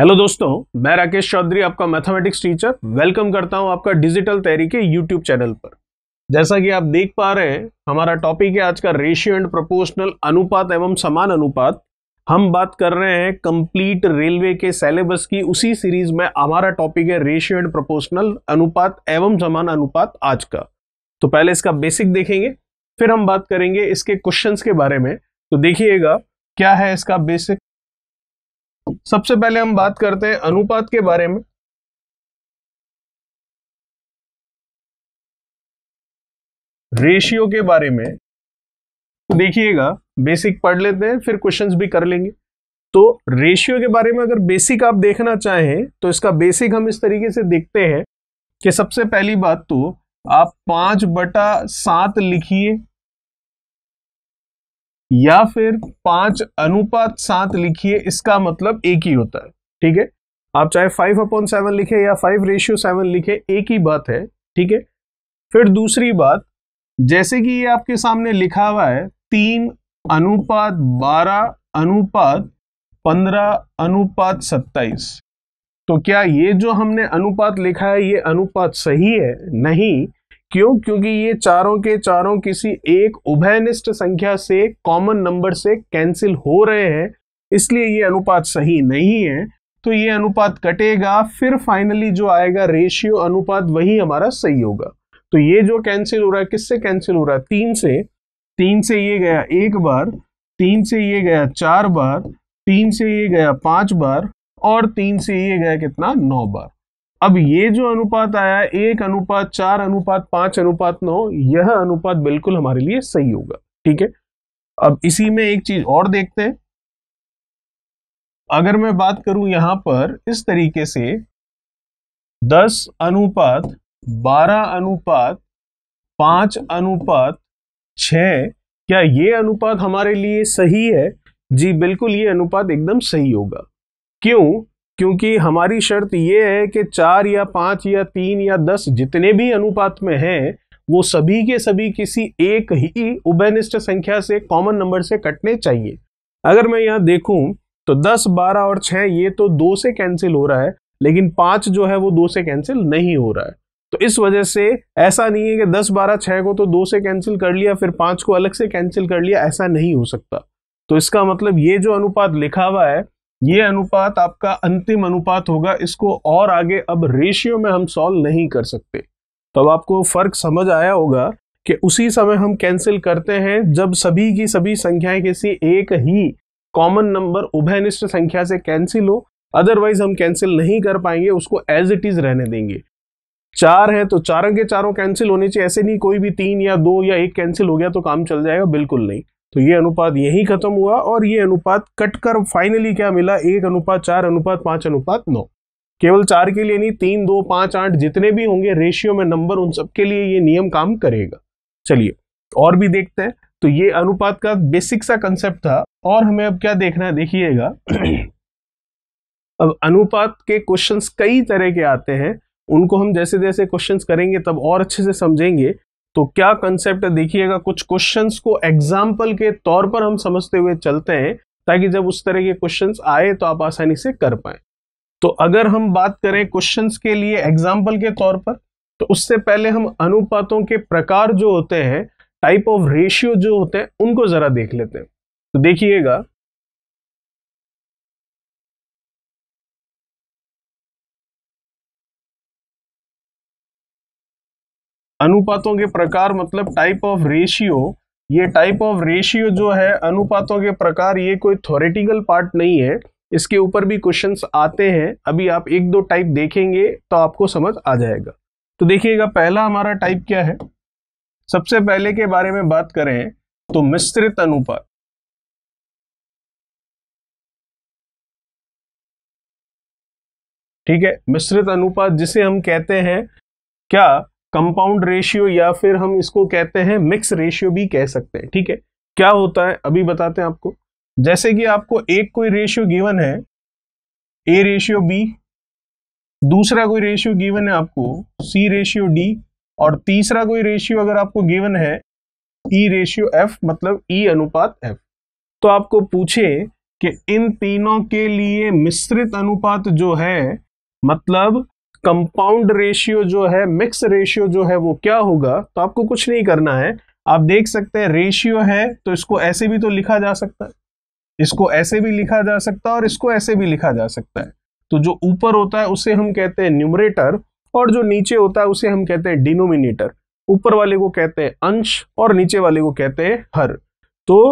hello दोस्तों मैं राकेश चौधरी आपका मैथमेटिक्स टीचर वेलकम करता हूं आपका डिजिटल तैरी के यूट्यूब चैनल पर जैसा कि आप देख पा रहे हैं हमारा टॉपिक है आज का रेशियो एंड प्रोपोर्शनल अनुपात एवं समान अनुपात हम बात कर रहे हैं कंप्लीट रेलवे के सेलेबस की उसी सीरीज में हमारा टॉपिक है रेशियो एंड प्रोपोर्शनल अनुपात एवं समान अनुपात आज का तो पहले इसका बेसिक देखेंगे फिर हम बात करेंगे इसके क्वेश्चंस के बारे में तो देखिएगा क्या है इसका बेसिक सबसे पहले हम बात करते हैं अनुपात के बारे में रेशियो के बारे में तो देखिएगा बेसिक पढ़ लेते हैं फिर क्वेश्चंस भी कर लेंगे तो रेशियो के बारे में अगर बेसिक आप देखना चाहें तो इसका बेसिक हम इस तरीके से देखते हैं कि सबसे पहली बात तो आप पांच बटा सात लिखिए या फिर पांच अनुपात सात लिखिए इसका मतलब एक ही होता है ठीक है आप चाहे फाइव अपॉन सेवन लिखे या फाइव रेशियो सेवन लिखे एक ही बात है ठीक है फिर दूसरी बात जैसे कि ये आपके सामने लिखा हुआ है तीन अनुपात बारह अनुपात पंद्रह अनुपात सत्ताईस तो क्या ये जो हमने अनुपात लिखा है ये अनुपात सही है नहीं क्यों क्योंकि ये चारों के चारों किसी एक उभयनिष्ठ संख्या से कॉमन नंबर से कैंसिल हो रहे हैं इसलिए ये अनुपात सही नहीं है तो ये अनुपात कटेगा फिर फाइनली जो आएगा रेशियो अनुपात वही हमारा सही होगा तो ये जो कैंसिल हो रहा है किससे कैंसिल हो रहा है तीन से तीन से ये गया एक बार तीन से ये गया चार बार तीन से ये गया पांच बार और तीन से ये गया कितना नौ बार अब ये जो अनुपात आया एक अनुपात चार अनुपात पांच अनुपात नौ यह अनुपात बिल्कुल हमारे लिए सही होगा ठीक है अब इसी में एक चीज और देखते हैं अगर मैं बात करूं यहां पर इस तरीके से दस अनुपात बारह अनुपात पांच अनुपात छ क्या ये अनुपात हमारे लिए सही है जी बिल्कुल ये अनुपात एकदम सही होगा क्यों क्योंकि हमारी शर्त ये है कि चार या पाँच या तीन या दस जितने भी अनुपात में हैं वो सभी के सभी किसी एक ही उभयनिष्ठ संख्या से कॉमन नंबर से कटने चाहिए अगर मैं यहाँ देखूँ तो दस बारह और छः ये तो दो से कैंसिल हो रहा है लेकिन पाँच जो है वो दो से कैंसिल नहीं हो रहा है तो इस वजह से ऐसा नहीं है कि दस बारह छः को तो दो से कैंसिल कर लिया फिर पाँच को अलग से कैंसिल कर लिया ऐसा नहीं हो सकता तो इसका मतलब ये जो अनुपात लिखा हुआ है ये अनुपात आपका अंतिम अनुपात होगा इसको और आगे अब रेशियो में हम सॉल्व नहीं कर सकते तब तो आपको फर्क समझ आया होगा कि उसी समय हम कैंसिल करते हैं जब सभी की सभी संख्याएं किसी एक ही कॉमन नंबर उभयनिष्ठ संख्या से कैंसिल हो अदरवाइज हम कैंसिल नहीं कर पाएंगे उसको एज इट इज रहने देंगे चार है तो चारों के चारों कैंसिल होने चाहिए ऐसे नहीं कोई भी तीन या दो या एक कैंसिल हो गया तो काम चल जाएगा बिल्कुल नहीं तो ये अनुपात यही खत्म हुआ और ये अनुपात कटकर फाइनली क्या मिला एक अनुपात चार अनुपात पांच अनुपात नौ केवल चार के लिए नहीं तीन दो पांच आठ जितने भी होंगे रेशियो में नंबर उन सबके लिए ये नियम काम करेगा चलिए और भी देखते हैं तो ये अनुपात का बेसिक सा कंसेप्ट था और हमें अब क्या देखना है देखिएगा अब अनुपात के क्वेश्चंस कई तरह के आते हैं उनको हम जैसे जैसे क्वेश्चंस करेंगे तब और अच्छे से समझेंगे तो क्या कंसेप्ट है देखिएगा कुछ क्वेश्चंस को एग्जाम्पल के तौर पर हम समझते हुए चलते हैं ताकि जब उस तरह के क्वेश्चंस आए तो आप आसानी से कर पाए तो अगर हम बात करें क्वेश्चंस के लिए एग्जाम्पल के तौर पर तो उससे पहले हम अनुपातों के प्रकार जो होते हैं टाइप ऑफ रेशियो जो होते हैं उनको जरा देख लेते हैं तो देखिएगा अनुपातों के प्रकार मतलब टाइप ऑफ रेशियो ये टाइप ऑफ रेशियो जो है अनुपातों के प्रकार ये कोई थोरेटिकल पार्ट नहीं है इसके ऊपर भी क्वेश्चन आते हैं अभी आप एक दो टाइप देखेंगे तो आपको समझ आ जाएगा तो देखिएगा पहला हमारा टाइप क्या है सबसे पहले के बारे में बात करें तो मिश्रित अनुपात ठीक है मिश्रित अनुपात जिसे हम कहते हैं क्या कंपाउंड रेशियो या फिर हम इसको कहते हैं मिक्स रेशियो भी कह सकते हैं ठीक है क्या होता है अभी बताते हैं आपको जैसे कि आपको एक कोई रेशियो गिवन है ए रेशियो बी दूसरा कोई रेशियो गिवन है आपको सी रेशियो डी और तीसरा कोई रेशियो अगर आपको गिवन है ई रेशियो एफ मतलब ई e अनुपात एफ तो आपको पूछे कि इन तीनों के लिए मिश्रित अनुपात जो है मतलब कंपाउंड रेशियो जो है मिक्स रेशियो जो है वो क्या होगा तो आपको कुछ नहीं करना है आप देख सकते हैं रेशियो है तो इसको ऐसे भी तो लिखा जा सकता है इसको ऐसे भी लिखा जा सकता है और इसको ऐसे भी लिखा जा सकता है तो जो ऊपर होता है उसे हम कहते हैं न्यूमरेटर और जो नीचे होता है उसे हम कहते हैं डिनोमिनेटर ऊपर वाले को कहते हैं अंश और नीचे वाले को कहते हैं हर तो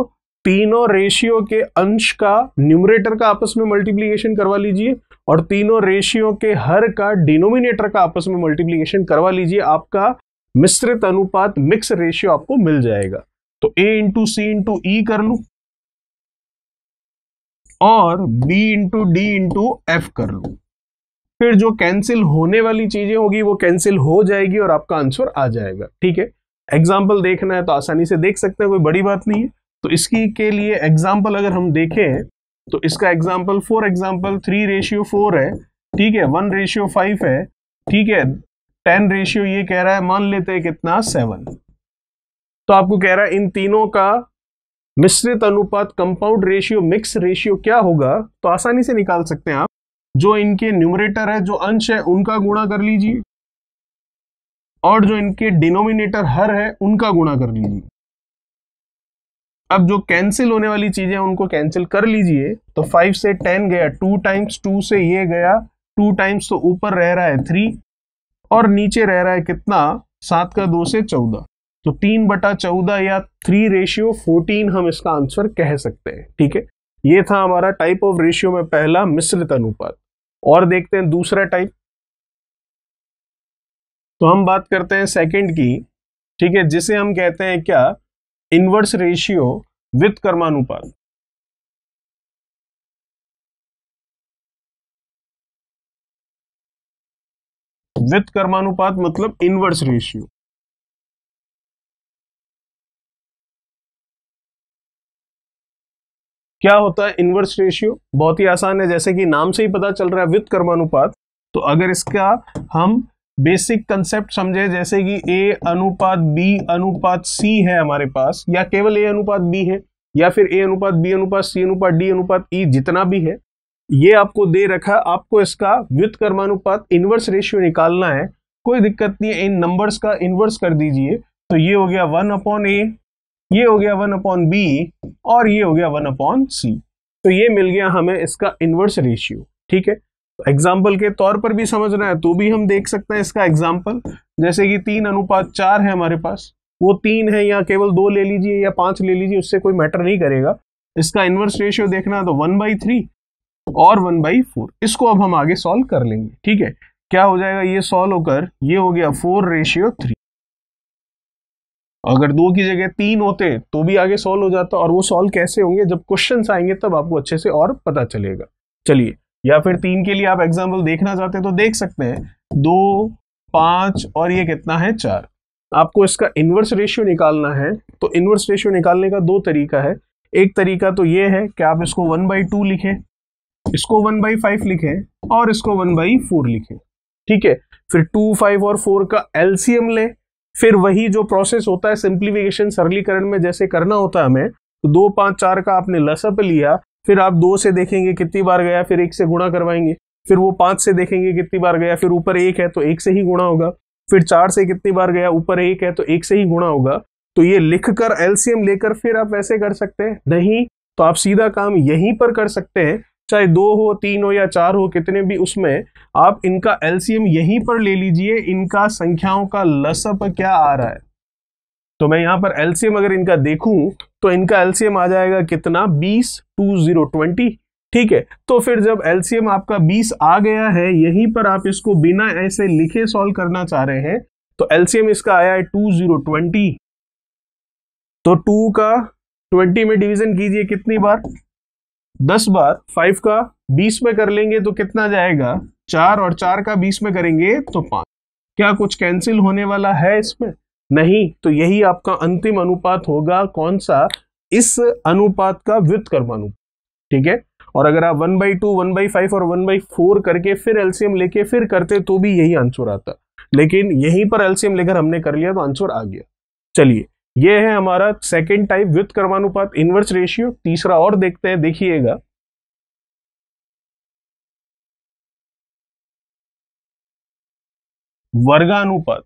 तीनों रेशियो के अंश का न्यूमरेटर का आपस में मल्टीप्लीकेशन करवा लीजिए और तीनों रेशियो के हर का डिनोमिनेटर का आपस में मल्टीप्लीकेशन करवा लीजिए आपका मिश्रित अनुपात मिक्स रेशियो आपको मिल जाएगा तो ए इंटू सी इंटू ई कर लू और B into D into F कर लू फिर जो कैंसिल होने वाली चीजें होगी वो कैंसिल हो जाएगी और आपका आंसर आ जाएगा ठीक है एग्जाम्पल देखना है तो आसानी से देख सकते हैं कोई बड़ी बात नहीं है तो इसकी के लिए एग्जाम्पल अगर हम देखें तो इसका example for example three ratio four है ठीक है वन रेशियो फाइव है ठीक है टेन रेशियो ये कह रहा है मान लेते हैं कितना सेवन तो आपको कह रहा है इन तीनों का मिश्रित अनुपात कंपाउंड रेशियो मिक्स रेशियो क्या होगा तो आसानी से निकाल सकते हैं आप जो इनके न्यूमरेटर है जो अंश है उनका गुणा कर लीजिए और जो इनके डिनोमिनेटर हर है उनका गुणा कर लीजिए अब जो कैंसिल होने वाली चीजें उनको कैंसिल कर लीजिए तो फाइव से टेन गया टू टाइम्स टू से ये गया टू टाइम्स तो ऊपर रह रहा है थ्री और नीचे रह रहा है कितना सात का दो से चौदह तो तीन बटा चौदह या थ्री रेशियो फोर्टीन हम इसका आंसर कह सकते हैं ठीक है ये था हमारा टाइप ऑफ रेशियो में पहला मिश्रित अनुपात और देखते हैं दूसरा टाइप तो हम बात करते हैं सेकंड की ठीक है जिसे हम कहते हैं क्या इनवर्स रेशियो विथ कर्मानुपात विथ कर्मानुपात मतलब इनवर्स रेशियो क्या होता है इनवर्स रेशियो बहुत ही आसान है जैसे कि नाम से ही पता चल रहा है विथ कर्मानुपात तो अगर इसका हम बेसिक कंसेप्ट समझे जैसे कि ए अनुपात बी अनुपात सी है हमारे पास या केवल ए अनुपात बी है या फिर ए अनुपात बी अनुपात सी अनुपात डी अनुपात ई e जितना भी है ये आपको दे रखा आपको इसका कर्मानुपात इनवर्स रेशियो निकालना है कोई दिक्कत नहीं है इन नंबर्स का इनवर्स कर दीजिए तो ये हो गया वन अपॉन ए ये हो गया वन अपॉन बी और ये हो गया वन अपॉन सी तो ये मिल गया हमें इसका इनवर्स रेशियो ठीक है एग्जाम्पल के तौर पर भी समझना है तो भी हम देख सकते हैं इसका एग्जाम्पल जैसे कि तीन अनुपात चार है हमारे पास वो तीन है या केवल दो ले लीजिए या पांच ले लीजिए उससे कोई मैटर नहीं करेगा इसका इन्वर्स रेशियो देखना है तो वन बाई थ्री और वन बाई फोर इसको अब हम आगे सॉल्व कर लेंगे ठीक है क्या हो जाएगा ये सॉल्व होकर ये हो गया फोर रेशियो थ्री अगर दो की जगह तीन होते तो भी आगे सॉल्व हो जाता और वो सॉल्व कैसे होंगे जब क्वेश्चन आएंगे तब आपको अच्छे से और पता चलेगा चलिए या फिर तीन के लिए आप एग्जाम्पल देखना चाहते हैं तो देख सकते हैं दो पांच और ये कितना है चार आपको इसका इन्वर्स रेशियो निकालना है तो इन्वर्स रेशियो निकालने का दो तरीका है एक तरीका तो ये है कि आप इसको वन बाई टू लिखें इसको वन बाई फाइव लिखें और इसको वन बाई फोर लिखें ठीक है फिर टू फाइव और फोर का एलसीएम लें फिर वही जो प्रोसेस होता है सिंप्लीफिकेशन सरलीकरण में जैसे करना होता है हमें तो दो पाँच चार का आपने लसअप लिया फिर आप दो से देखेंगे कितनी बार गया फिर एक से गुणा करवाएंगे फिर वो पाँच से देखेंगे कितनी बार गया फिर ऊपर एक है तो एक से ही गुणा होगा फिर चार से कितनी बार गया ऊपर एक है तो एक से ही गुणा होगा तो ये लिख कर एलसीएम लेकर फिर आप वैसे कर सकते हैं नहीं तो आप सीधा काम यहीं पर कर सकते हैं चाहे दो हो तीन हो या चार हो कितने भी उसमें आप इनका एलसीएम यहीं पर ले लीजिए इनका संख्याओं का लसप क्या आ रहा है तो मैं यहां पर एलसीएम अगर इनका देखूं तो इनका एलसीएम आ जाएगा कितना बीस टू जीरो ट्वेंटी ठीक है तो फिर जब एलसीएम आपका 20 आ गया है यहीं पर आप इसको बिना ऐसे लिखे सॉल्व करना चाह रहे हैं तो एलसीएम इसका आया है ट्वेंटी तो टू का 20 में डिवीजन कीजिए कितनी बार 10 बार 5 का 20 में कर लेंगे तो कितना जाएगा चार और चार का बीस में करेंगे तो पांच क्या कुछ कैंसिल होने वाला है इसमें नहीं तो यही आपका अंतिम अनुपात होगा कौन सा इस अनुपात का व्युत्कर्म अनुपात ठीक है और अगर आप one by two one by five और वन बाई फोर करके फिर एल्सियम लेके फिर करते तो भी यही आंसर आता लेकिन यहीं पर एल्सियम लेकर हमने कर लिया तो आंसर आ गया चलिए यह है हमारा सेकेंड टाइप कर्मानुपात इनवर्स रेशियो तीसरा और देखते हैं देखिएगा वर्गानुपात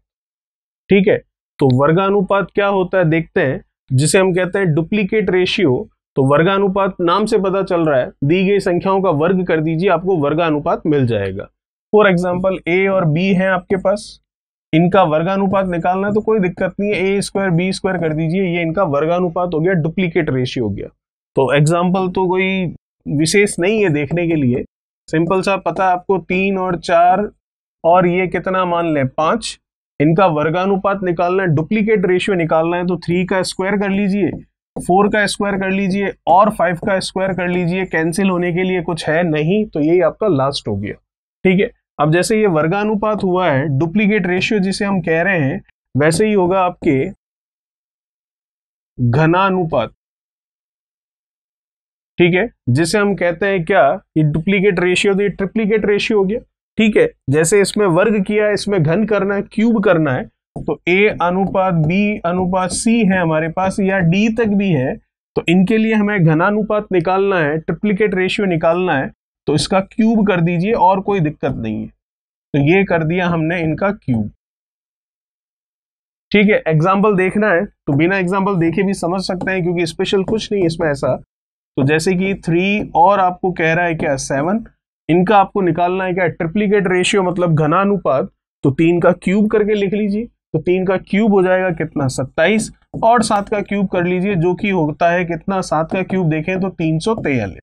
ठीक है तो वर्गानुपात क्या होता है देखते हैं जिसे हम कहते हैं डुप्लीकेट रेशियो तो वर्गानुपात नाम से पता चल रहा है दी गई संख्याओं का वर्ग कर दीजिए आपको वर्गानुपात मिल जाएगा फॉर एग्जाम्पल ए और बी है आपके पास इनका वर्गानुपात निकालना तो कोई दिक्कत नहीं है ए स्क्वायर बी स्क्वायर कर दीजिए ये इनका वर्गानुपात हो गया डुप्लीकेट रेशियो हो गया तो एग्जाम्पल तो कोई विशेष नहीं है देखने के लिए सिंपल सा पता आपको तीन और चार और ये कितना मान लें पाँच इनका वर्गानुपात निकालना है डुप्लीकेट रेशियो निकालना है तो थ्री का स्क्वायर कर लीजिए फोर का स्क्वायर कर लीजिए और फाइव का स्क्वायर कर लीजिए कैंसिल होने के लिए कुछ है नहीं तो यही आपका लास्ट हो गया ठीक है अब जैसे ये वर्गानुपात हुआ है डुप्लीकेट रेशियो जिसे हम कह रहे हैं वैसे ही होगा आपके घनानुपात ठीक है जिसे हम कहते हैं क्या ये डुप्लीकेट रेशियो तो ये ट्रिप्लीकेट रेशियो हो गया ठीक है जैसे इसमें वर्ग किया है इसमें घन करना है क्यूब करना है तो ए अनुपात बी अनुपात सी है हमारे पास या डी तक भी है तो इनके लिए हमें घनानुपात निकालना है ट्रिप्लीकेट रेशियो निकालना है तो इसका क्यूब कर दीजिए और कोई दिक्कत नहीं है तो ये कर दिया हमने इनका क्यूब ठीक है एग्जाम्पल देखना है तो बिना एग्जाम्पल देखे भी समझ सकते हैं क्योंकि स्पेशल कुछ नहीं इसमें ऐसा तो जैसे कि थ्री और आपको कह रहा है क्या सेवन इनका आपको निकालना है क्या ट्रिप्लीकेट रेशियो मतलब घनानुपात तो तीन का क्यूब करके लिख लीजिए तो तीन का क्यूब हो जाएगा कितना सत्ताईस और सात का क्यूब कर लीजिए जो कि होता है कितना सात का क्यूब देखें तो तीन सौ तेयालीस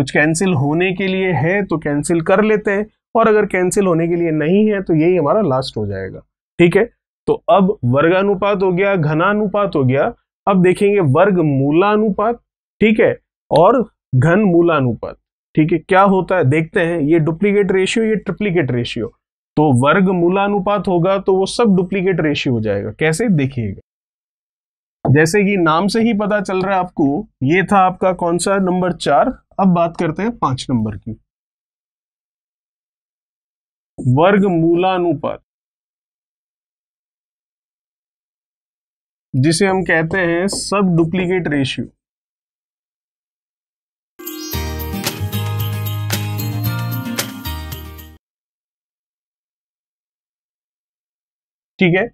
कुछ कैंसिल होने के लिए है तो कैंसिल कर लेते हैं और अगर कैंसिल होने के लिए नहीं है तो यही हमारा लास्ट हो जाएगा ठीक है तो अब वर्गानुपात हो गया घनानुपात हो गया अब देखेंगे वर्ग मूलानुपात ठीक है और घन मूलानुपात ठीक है क्या होता है देखते हैं ये डुप्लीकेट रेशियो ये ट्रिप्लीकेट रेशियो तो वर्ग मूलानुपात होगा तो वो सब डुप्लीकेट रेशियो हो जाएगा कैसे देखिएगा जैसे कि नाम से ही पता चल रहा है आपको ये था आपका कौन सा नंबर चार अब बात करते हैं पांच नंबर की वर्ग मूलानुपात जिसे हम कहते हैं सब डुप्लीकेट रेशियो ठीक है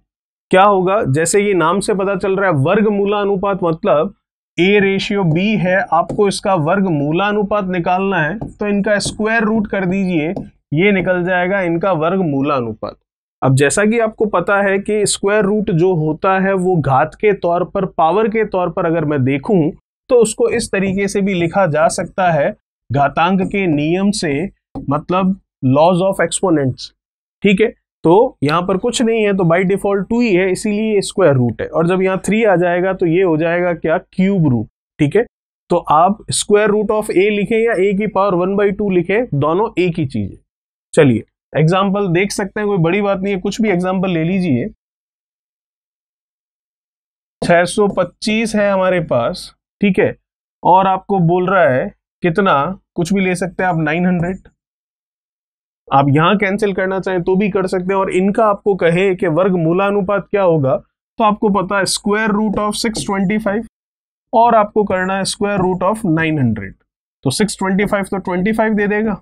क्या होगा जैसे ये नाम से पता चल रहा है वर्ग मूलानुपात अनुपात मतलब ए रेशियो बी है आपको इसका वर्ग मूला अनुपात निकालना है तो इनका स्क्वायर रूट कर दीजिए ये निकल जाएगा इनका वर्ग मूला अनुपात अब जैसा कि आपको पता है कि स्क्वायर रूट जो होता है वो घात के तौर पर पावर के तौर पर अगर मैं देखूं तो उसको इस तरीके से भी लिखा जा सकता है घातांक के नियम से मतलब लॉज ऑफ एक्सपोनेंट्स ठीक है तो यहाँ पर कुछ नहीं है तो बाई डिफॉल्ट टू ही है इसीलिए स्क्वायर रूट है और जब यहाँ थ्री आ जाएगा तो ये हो जाएगा क्या क्यूब रूट ठीक है तो आप स्क्वायर रूट ऑफ ए लिखें या ए की पावर वन बाई टू लिखे दोनों ए की चीज है चलिए एग्जाम्पल देख सकते हैं कोई बड़ी बात नहीं है कुछ भी एग्जाम्पल ले लीजिए 625 है हमारे पास ठीक है और आपको बोल रहा है कितना कुछ भी ले सकते हैं आप 900 आप यहां कैंसिल करना चाहें तो भी कर सकते हैं और इनका आपको कहे कि वर्ग मूलानुपात क्या होगा तो आपको पता है square root of six twenty five और आपको करना है square root of nine hundred तो सिक्स ट्वेंटी फाइव तो 25 दे देगा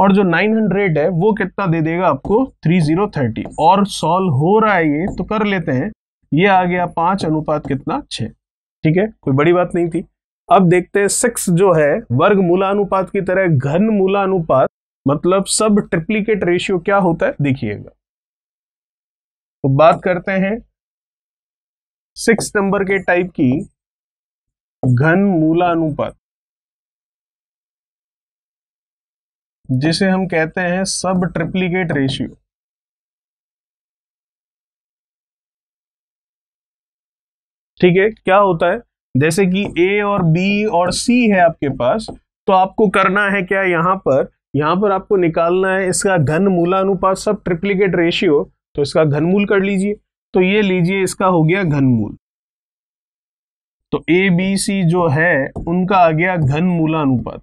और जो नाइन हंड्रेड है वो कितना दे देगा आपको थ्री जीरो थर्टी और सॉल्व हो रहा है ये तो कर लेते हैं ये आ गया पांच अनुपात कितना छः ठीक है कोई बड़ी बात नहीं थी अब देखते हैं सिक्स जो है वर्ग मूलानुपात की तरह घन मूलानुपात मतलब सब ट्रिप्लीकेट रेशियो क्या होता है देखिएगा तो बात करते हैं सिक्स नंबर के टाइप की घन मूला अनुपात जिसे हम कहते हैं सब ट्रिप्लीकेट रेशियो ठीक है क्या होता है जैसे कि ए और बी और सी है आपके पास तो आपको करना है क्या यहां पर यहाँ पर आपको निकालना है इसका घन मूलानुपात सब ट्रिप्लीकेट रेशियो तो इसका घनमूल कर लीजिए तो ये लीजिए इसका हो गया घनमूल तो ए बी सी जो है उनका आ गया घन मूलानुपात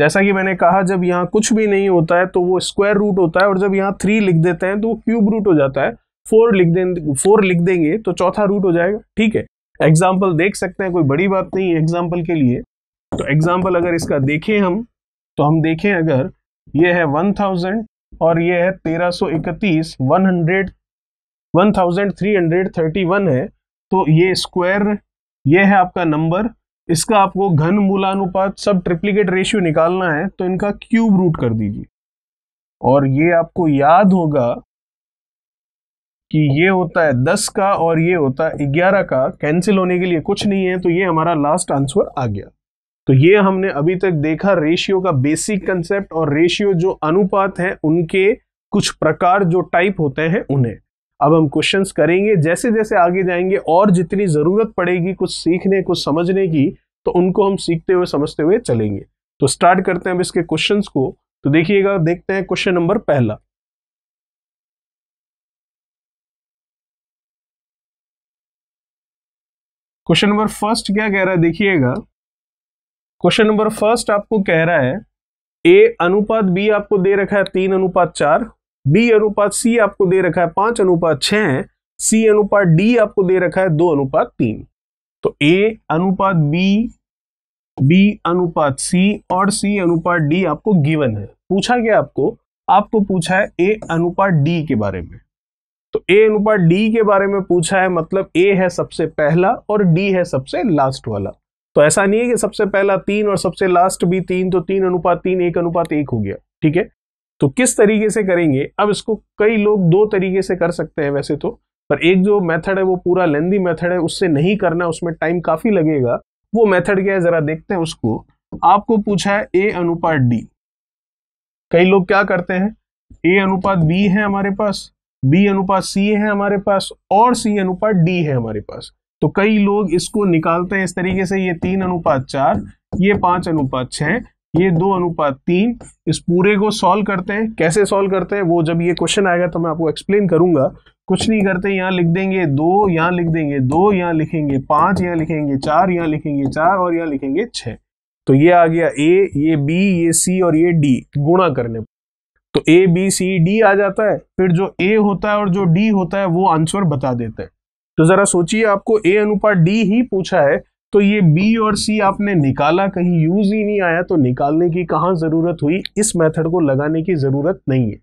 जैसा कि मैंने कहा जब यहाँ कुछ भी नहीं होता है तो वो स्क्वायर रूट होता है और जब यहाँ थ्री लिख देते हैं तो वो क्यूब रूट हो जाता है फोर लिख दे फोर लिख देंगे तो चौथा रूट हो जाएगा ठीक है एग्जाम्पल देख सकते हैं कोई बड़ी बात नहीं है एग्जाम्पल के लिए तो एग्जाम्पल अगर इसका देखें हम तो हम देखें अगर ये है 1000 और ये है 1331 थर्टी 1331 है तो ये स्क्वायर ये है आपका नंबर इसका आपको घन मूलानुपात सब ट्रिप्लीकेट रेशियो निकालना है तो इनका क्यूब रूट कर दीजिए और ये आपको याद होगा कि ये होता है दस का और ये होता है ग्यारह का कैंसिल होने के लिए कुछ नहीं है तो ये हमारा लास्ट आंसर आ गया तो ये हमने अभी तक देखा रेशियो का बेसिक कंसेप्ट और रेशियो जो अनुपात है उनके कुछ प्रकार जो टाइप होते हैं उन्हें अब हम क्वेश्चंस करेंगे जैसे जैसे आगे जाएंगे और जितनी ज़रूरत पड़ेगी कुछ सीखने कुछ समझने की तो उनको हम सीखते हुए समझते हुए चलेंगे तो स्टार्ट करते हैं अब इसके क्वेश्चन को तो देखिएगा देखते हैं क्वेश्चन नंबर पहला क्वेश्चन नंबर फर्स्ट क्या कह रहा है देखिएगा क्वेश्चन नंबर फर्स्ट आपको कह रहा है ए अनुपात बी आपको दे रखा है तीन अनुपात चार बी अनुपात सी आपको दे रखा है पांच अनुपात छ है सी अनुपात डी आपको दे रखा है दो अनुपात तीन तो ए अनुपात बी बी अनुपात सी और सी अनुपात डी आपको गिवन है पूछा गया आपको आपको पूछा है ए अनुपात डी के बारे में तो ए अनुपात डी के बारे में पूछा है मतलब ए है सबसे पहला और डी है सबसे लास्ट वाला तो ऐसा नहीं है कि सबसे पहला तीन और सबसे लास्ट भी तीन तो तीन अनुपात तीन एक अनुपात एक हो गया ठीक है तो किस तरीके से करेंगे अब इसको कई लोग दो तरीके से कर सकते हैं वैसे तो पर एक जो मेथड है वो पूरा लेंदी मेथड है उससे नहीं करना उसमें टाइम काफ़ी लगेगा वो मेथड क्या है ज़रा देखते हैं उसको आपको पूछा है ए अनुपात डी कई लोग क्या करते हैं ए अनुपात बी है हमारे पास बी अनुपात सी है हमारे पास और सी अनुपात डी है हमारे पास तो कई लोग इसको निकालते हैं इस तरीके से ये तीन अनुपात चार ये पांच अनुपात छह ये दो अनुपात तीन इस पूरे को सॉल्व करते हैं कैसे सॉल्व करते हैं वो जब ये क्वेश्चन आएगा तो मैं आपको एक्सप्लेन करूंगा कुछ नहीं करते यहाँ लिख देंगे दो यहाँ लिख देंगे दो यहाँ लिखेंगे पांच यहाँ लिखेंगे चार यहाँ लिखेंगे चार और यहाँ लिखेंगे छः तो ये आ गया ए ये बी ये सी और ये डी गुणा करने तो ए बी सी डी आ जाता है फिर जो ए होता है और जो डी होता है वो आंसर बता देते हैं तो जरा सोचिए आपको ए अनुपात डी ही पूछा है तो ये बी और सी आपने निकाला कहीं यूज ही नहीं आया तो निकालने की कहाँ जरूरत हुई इस मेथड को लगाने की जरूरत नहीं है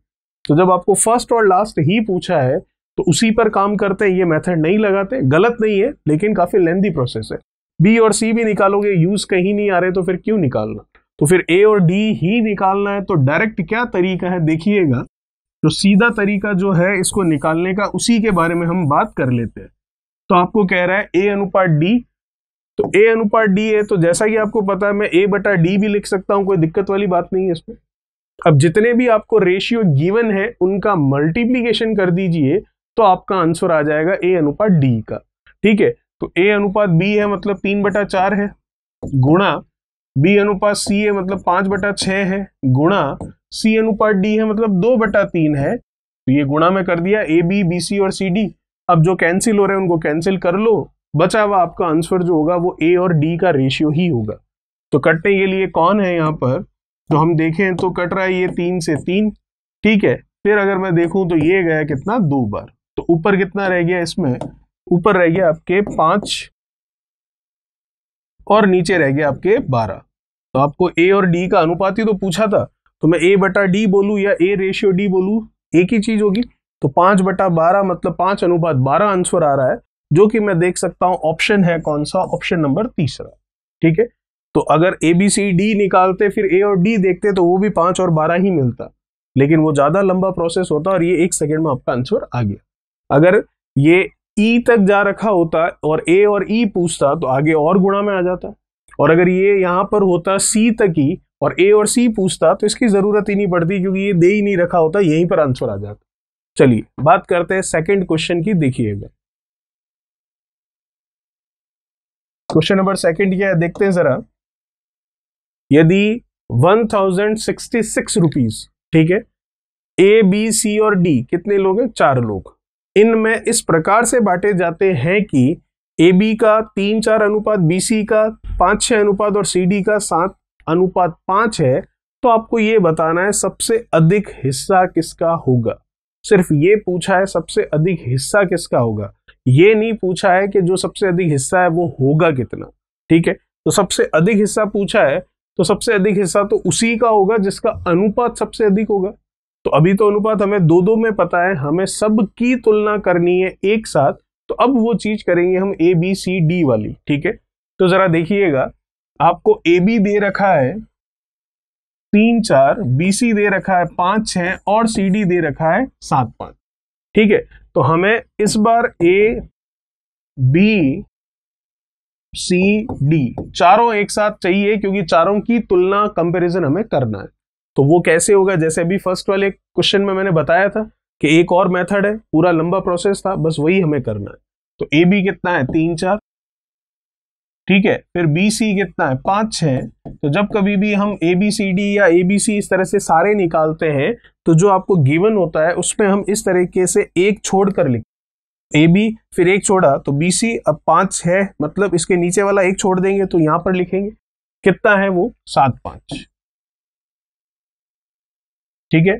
तो जब आपको फर्स्ट और लास्ट ही पूछा है तो उसी पर काम करते हैं ये मेथड नहीं लगाते गलत नहीं है लेकिन काफी लेंदी प्रोसेस है बी और सी भी निकालोगे यूज कहीं नहीं आ रहे तो फिर क्यों निकालना तो फिर ए और डी ही निकालना है तो डायरेक्ट क्या तरीका है देखिएगा तो सीधा तरीका जो है इसको निकालने का उसी के बारे में हम बात कर लेते हैं तो आपको कह रहा है ए अनुपात डी तो ए अनुपात डी है तो जैसा कि आपको पता है मैं ए बटा डी भी लिख सकता हूं कोई दिक्कत वाली बात नहीं है इसमें अब जितने भी आपको रेशियो गिवन है उनका मल्टीप्लीकेशन कर दीजिए तो आपका आंसर आ जाएगा ए अनुपात डी का ठीक है तो ए अनुपात बी है मतलब तीन बटा चार है गुणा बी अनुपात सी है मतलब पांच बटा छह है गुणा सी अनुपात डी है मतलब दो बटा तीन है तो ये गुणा में कर दिया ए बी बी सी और सी डी अब जो कैंसिल हो रहे हैं उनको कैंसिल कर लो बचा हुआ आपका आंसर जो होगा वो ए और डी का रेशियो ही होगा तो कटने के लिए कौन है यहाँ पर तो हम देखें तो कट रहा है ये तीन से तीन ठीक है फिर अगर मैं देखूं तो ये गया कितना दो बार तो ऊपर कितना रह गया इसमें ऊपर रह गया आपके पांच और नीचे रह गया आपके बारह तो आपको ए और डी का अनुपात ही तो पूछा था तो मैं ए बटा डी बोलू या ए रेशियो डी बोलू एक ही चीज होगी तो पांच बटा बारह मतलब पांच अनुपात बारह आंसर आ रहा है जो कि मैं देख सकता हूं ऑप्शन है कौन सा ऑप्शन नंबर तीसरा ठीक है तो अगर ए बी सी डी निकालते फिर ए और डी देखते तो वो भी पांच और बारह ही मिलता लेकिन वो ज्यादा लंबा प्रोसेस होता और ये एक सेकेंड में आपका आंसर आ गया अगर ये ई e तक जा रखा होता और ए और ई e पूछता तो आगे और गुणा में आ जाता और अगर ये यहाँ पर होता सी तक ही e और ए और सी पूछता तो इसकी जरूरत ही नहीं पड़ती क्योंकि ये दे ही नहीं रखा होता यहीं पर आंसर आ जाता चलिए बात करते हैं सेकंड क्वेश्चन की देखिएगा क्वेश्चन नंबर सेकंड क्या है देखते हैं जरा यदि one thousand sixty six rupees ठीक है ए बी सी और डी कितने लोग हैं चार लोग इनमें इस प्रकार से बांटे जाते हैं कि ए बी का तीन चार अनुपात बी सी का पांच छह अनुपात और सी डी का सात अनुपात पांच है तो आपको यह बताना है सबसे अधिक हिस्सा किसका होगा सिर्फ ये पूछा है सबसे अधिक हिस्सा किसका होगा ये नहीं पूछा है कि जो सबसे अधिक हिस्सा है वो होगा कितना ठीक है तो सबसे अधिक हिस्सा पूछा है तो सबसे अधिक हिस्सा तो उसी का होगा जिसका अनुपात सबसे अधिक होगा तो अभी तो अनुपात हमें दो दो में पता है हमें सब की तुलना करनी है एक साथ तो अब वो चीज करेंगे हम ए बी सी डी वाली ठीक है तो जरा देखिएगा आपको ए बी दे रखा है तीन चार बीसी दे रखा है पांच छह और डी दे रखा है सात पांच ठीक है तो हमें इस बार ए बी सी डी चारों एक साथ चाहिए क्योंकि चारों की तुलना कंपैरिजन हमें करना है तो वो कैसे होगा जैसे अभी फर्स्ट वाले क्वेश्चन में मैंने बताया था कि एक और मेथड है पूरा लंबा प्रोसेस था बस वही हमें करना है तो ए बी कितना है तीन चार ठीक है फिर बी सी कितना है पांच है तो जब कभी भी हम ए बी सी डी या ए बी सी इस तरह से सारे निकालते हैं तो जो आपको गिवन होता है उसमें हम इस तरीके से एक छोड़ कर लिख ए बी फिर एक छोड़ा तो बी सी अब पांच है मतलब इसके नीचे वाला एक छोड़ देंगे तो यहां पर लिखेंगे कितना है वो सात पांच ठीक है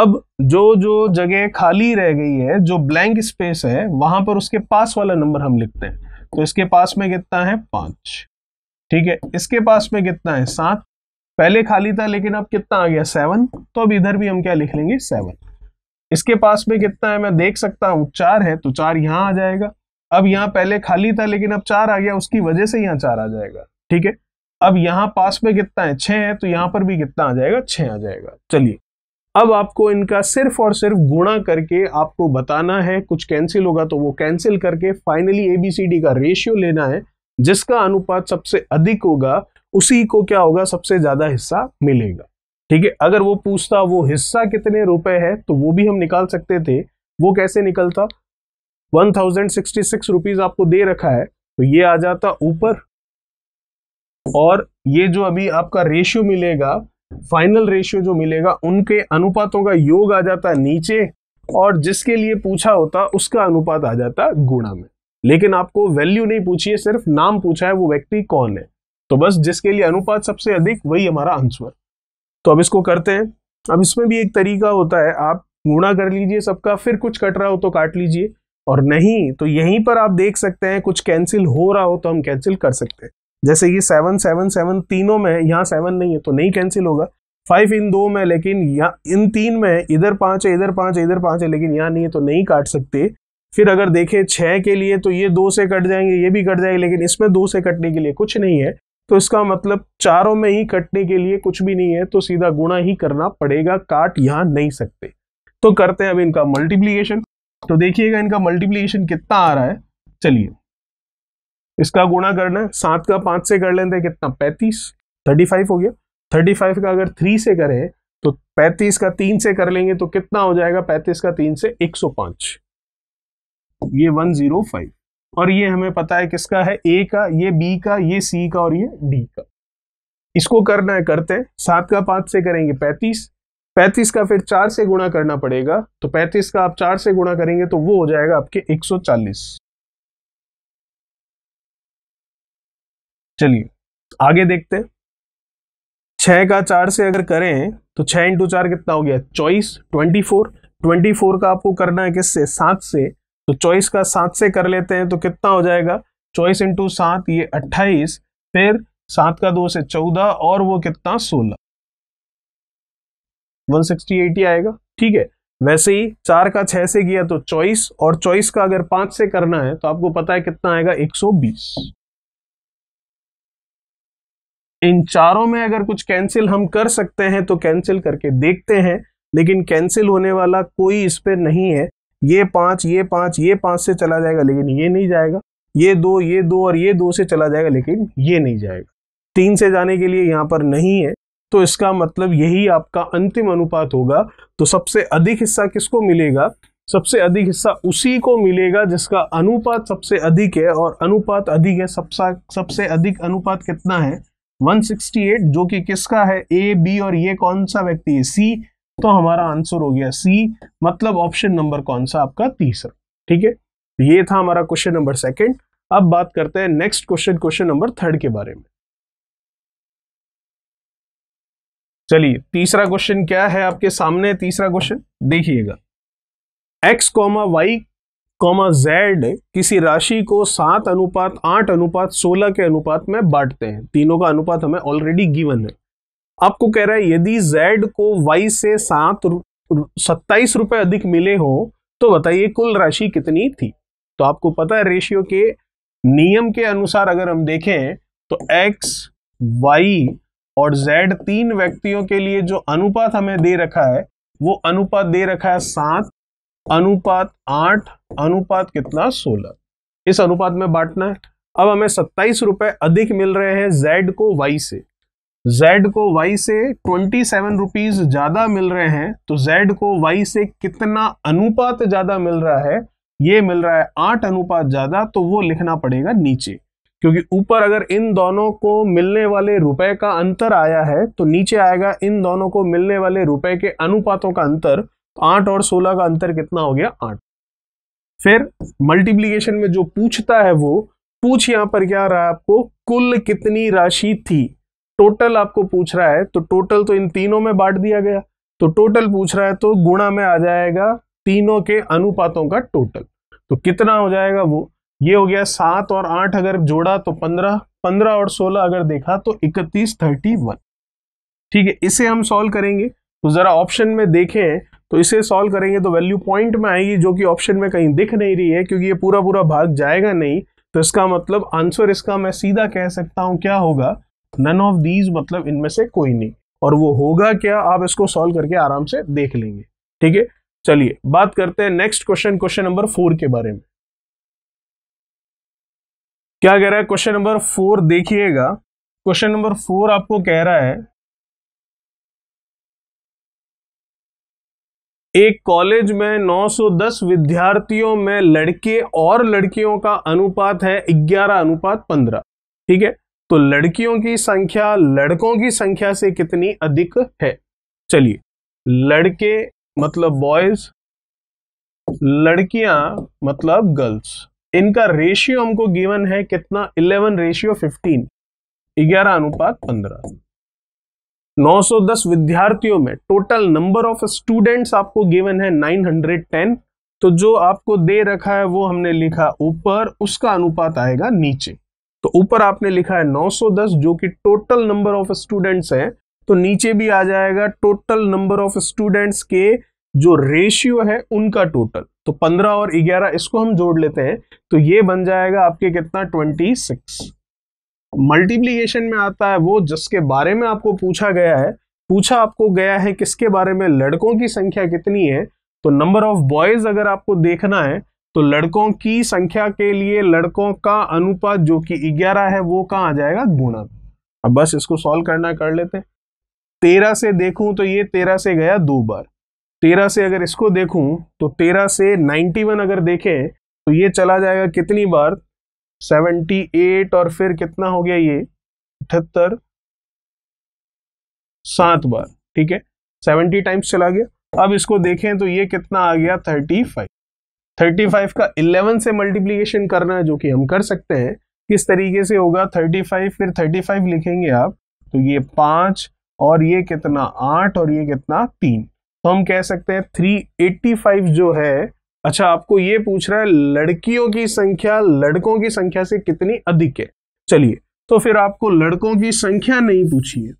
अब जो जो जगह खाली रह गई है जो ब्लैंक स्पेस है वहां पर उसके पास वाला नंबर हम लिखते हैं तो इसके पास में कितना है पांच ठीक है इसके पास में कितना है सात पहले खाली था लेकिन अब कितना आ गया सेवन तो अब इधर भी हम क्या लिख लेंगे सेवन इसके पास में कितना है मैं देख सकता हूँ चार है तो चार यहाँ आ जाएगा अब यहाँ पहले खाली था लेकिन अब चार आ गया उसकी वजह से यहाँ चार आ जाएगा ठीक है अब यहाँ पास में कितना है छः है तो यहाँ पर भी कितना आ जाएगा छः आ जाएगा चलिए अब आपको इनका सिर्फ और सिर्फ गुणा करके आपको बताना है कुछ कैंसिल होगा तो वो कैंसिल करके फाइनली एबीसीडी का रेशियो लेना है जिसका अनुपात सबसे अधिक होगा उसी को क्या होगा सबसे ज्यादा हिस्सा मिलेगा ठीक है अगर वो पूछता वो हिस्सा कितने रुपए है तो वो भी हम निकाल सकते थे वो कैसे निकलता one thousand sixty six rupees आपको दे रखा है तो ये आ जाता ऊपर और ये जो अभी आपका रेशियो मिलेगा फाइनल रेशियो जो मिलेगा उनके अनुपातों का योग आ जाता है नीचे और जिसके लिए पूछा होता उसका अनुपात आ जाता गुणा में लेकिन आपको वैल्यू नहीं पूछी है सिर्फ नाम पूछा है वो व्यक्ति कौन है तो बस जिसके लिए अनुपात सबसे अधिक वही हमारा आंसर तो अब इसको करते हैं अब इसमें भी एक तरीका होता है आप गुणा कर लीजिए सबका फिर कुछ कट रहा हो तो काट लीजिए और नहीं तो यहीं पर आप देख सकते हैं कुछ कैंसिल हो रहा हो तो हम कैंसिल कर सकते हैं जैसे कि सेवन सेवन सेवन तीनों में यहाँ सेवन नहीं है तो नहीं कैंसिल होगा फाइव इन दो में लेकिन यहाँ इन तीन में इधर पाँच है इधर पाँच है इधर पाँच है लेकिन यहाँ नहीं है तो नहीं काट सकते फिर अगर देखें छः के लिए तो ये दो से कट जाएंगे ये भी कट जाएंगे लेकिन इसमें दो से कटने के लिए कुछ नहीं है तो इसका मतलब चारों में ही कटने के लिए कुछ भी नहीं है तो सीधा गुणा ही करना पड़ेगा काट यहाँ नहीं सकते तो करते हैं अब इनका मल्टीप्लीकेशन तो देखिएगा इनका मल्टीप्लीकेशन कितना आ रहा है चलिए इसका गुणा करना है सात का पांच से कर लेते हैं कितना पैंतीस थर्टी फाइव हो गया थर्टी फाइव का अगर थ्री से करें तो पैंतीस का तीन से कर लेंगे तो कितना हो जाएगा पैंतीस का तीन से एक सौ पांच ये वन जीरो फाइव और ये हमें पता है किसका है ए का ये बी का ये सी का और ये डी का इसको करना है करते हैं सात का पांच से करेंगे पैंतीस पैंतीस का फिर चार से गुणा करना पड़ेगा तो पैंतीस का आप चार से गुणा करेंगे तो वो हो जाएगा आपके एक सौ चालीस चलिए आगे देखते हैं का चार से अगर करें तो छह इंटू चार कितना हो गया चौबीस ट्वेंटी फोर ट्वेंटी फोर का आपको करना है किससे सात से तो चौबीस का सात से कर लेते हैं तो कितना हो जाएगा चौबीस इंटू सात ये अट्ठाईस फिर सात का दो से चौदह और वो कितना सोलह वन सिक्सटी एट ही आएगा ठीक है वैसे ही चार का छह से किया तो चौबीस और चौबीस का अगर पांच से करना है तो आपको पता है कितना आएगा एक सौ बीस इन चारों में अगर कुछ कैंसिल हम कर सकते हैं तो कैंसिल करके देखते हैं लेकिन कैंसिल होने वाला कोई इस पर नहीं है ये पांच ये पांच ये पांच से चला जाएगा लेकिन ये नहीं जाएगा ये दो ये दो और ये दो से चला जाएगा लेकिन ये नहीं जाएगा तीन से जाने के लिए यहाँ पर नहीं है तो इसका मतलब यही आपका अंतिम अनुपात होगा तो सबसे अधिक हिस्सा किसको मिलेगा सबसे अधिक हिस्सा उसी को मिलेगा जिसका अनुपात सबसे अधिक है और अनुपात अधिक है सबसे सबसे अधिक अनुपात कितना है 168 जो कि किसका है ए बी और ये कौन सा व्यक्ति है सी तो हमारा आंसर हो गया सी मतलब ऑप्शन नंबर कौन सा आपका तीसरा ठीक है ये था हमारा क्वेश्चन नंबर सेकंड अब बात करते हैं next question question number third के बारे में चलिए तीसरा क्वेश्चन क्या है आपके सामने तीसरा क्वेश्चन देखिएगा X comma Y comma Z किसी राशि को सात अनुपात आठ अनुपात सोलह के अनुपात में बांटते हैं तीनों का अनुपात हमें ऑलरेडी गिवन है आपको कह रहा है यदि जेड को वाई से सात सत्ताईस रुपए अधिक मिले हो तो बताइए कुल राशि कितनी थी तो आपको पता है रेशियो के नियम के अनुसार अगर हम देखें तो एक्स वाई और जेड तीन व्यक्तियों के लिए जो अनुपात हमें दे रखा है वो अनुपात दे रखा है सात अनुपात आठ अनुपात कितना सोलह इस अनुपात में बांटना है अब हमें सत्ताईस रुपए अधिक मिल रहे हैं जेड को वाई से जेड को वाई से ट्वेंटी सेवन रुपीज ज्यादा मिल रहे हैं तो जेड को वाई से कितना अनुपात ज्यादा मिल रहा है ये मिल रहा है आठ अनुपात ज्यादा तो वो लिखना पड़ेगा नीचे क्योंकि ऊपर अगर इन दोनों को मिलने वाले रुपए का अंतर आया है तो नीचे आएगा इन दोनों को मिलने वाले रुपए के अनुपातों का अंतर तो आठ और सोलह का अंतर कितना हो गया आठ फिर मल्टीप्लीकेशन में जो पूछता है वो पूछ यहां पर क्या रहा है आपको कुल कितनी राशि थी टोटल आपको पूछ रहा है तो टोटल तो इन तीनों में बांट दिया गया तो टोटल पूछ रहा है तो गुणा में आ जाएगा तीनों के अनुपातों का टोटल तो कितना हो जाएगा वो ये हो गया सात और आठ अगर जोड़ा तो पंद्रह पंद्रह और सोलह अगर देखा तो इकतीस थर्टी वन ठीक है इसे हम सॉल्व करेंगे तो जरा ऑप्शन में देखें तो इसे सॉल्व करेंगे तो वैल्यू पॉइंट में आएगी जो कि ऑप्शन में कहीं दिख नहीं रही है क्योंकि ये पूरा पूरा भाग जाएगा नहीं तो इसका मतलब आंसर इसका मैं सीधा कह सकता हूं क्या होगा नन ऑफ दीज मतलब इनमें से कोई नहीं और वो होगा क्या आप इसको सॉल्व करके आराम से देख लेंगे ठीक है चलिए बात करते हैं next question question number four के बारे में क्या कह रहा है क्वेश्चन नंबर फोर देखिएगा क्वेश्चन नंबर फोर आपको कह रहा है एक कॉलेज में 910 विद्यार्थियों में लड़के और लड़कियों का अनुपात है 11 अनुपात 15 ठीक है तो लड़कियों की संख्या लड़कों की संख्या से कितनी अधिक है चलिए लड़के मतलब बॉयज लड़कियां मतलब गर्ल्स इनका रेशियो हमको गिवन है कितना 11 रेशियो 15 ग्यारह अनुपात पंद्रह 910 विद्यार्थियों में टोटल नंबर ऑफ स्टूडेंट्स आपको गिवन है 910 तो जो आपको दे रखा है वो हमने लिखा ऊपर उसका अनुपात आएगा नीचे तो ऊपर आपने लिखा है 910 जो कि टोटल नंबर ऑफ स्टूडेंट्स है तो नीचे भी आ जाएगा टोटल नंबर ऑफ स्टूडेंट्स के जो रेशियो है उनका टोटल तो 15 और 11 इसको हम जोड़ लेते हैं तो ये बन जाएगा आपके कितना 26 मल्टीप्लीकेशन में आता है वो जिसके बारे में आपको पूछा गया है पूछा आपको गया है किसके बारे में लड़कों की संख्या कितनी है तो नंबर ऑफ बॉयज अगर आपको देखना है तो लड़कों की संख्या के लिए लड़कों का अनुपात जो कि ग्यारह है वो कहाँ आ जाएगा गुणन अब बस इसको सॉल्व करना कर लेते हैं तेरह से देखूं तो ये तेरह से गया दो बार तेरह से अगर इसको देखूं तो तेरह से नाइन्टी वन अगर देखें तो ये चला जाएगा कितनी बार सेवेंटी एट और फिर कितना हो गया ये अठहत्तर सात बार ठीक है सेवेंटी टाइम्स चला गया अब इसको देखें तो ये कितना आ गया थर्टी फाइव थर्टी फाइव का इलेवन से मल्टीप्लीकेशन करना है जो कि हम कर सकते हैं किस तरीके से होगा थर्टी फाइव फिर थर्टी फाइव लिखेंगे आप तो ये पांच और ये कितना आठ और ये कितना तीन तो हम कह सकते हैं थ्री एट्टी फाइव जो है अच्छा आपको ये पूछ रहा है लड़कियों की संख्या लड़कों की संख्या से कितनी अधिक है चलिए तो फिर आपको लड़कों की संख्या नहीं पूछी है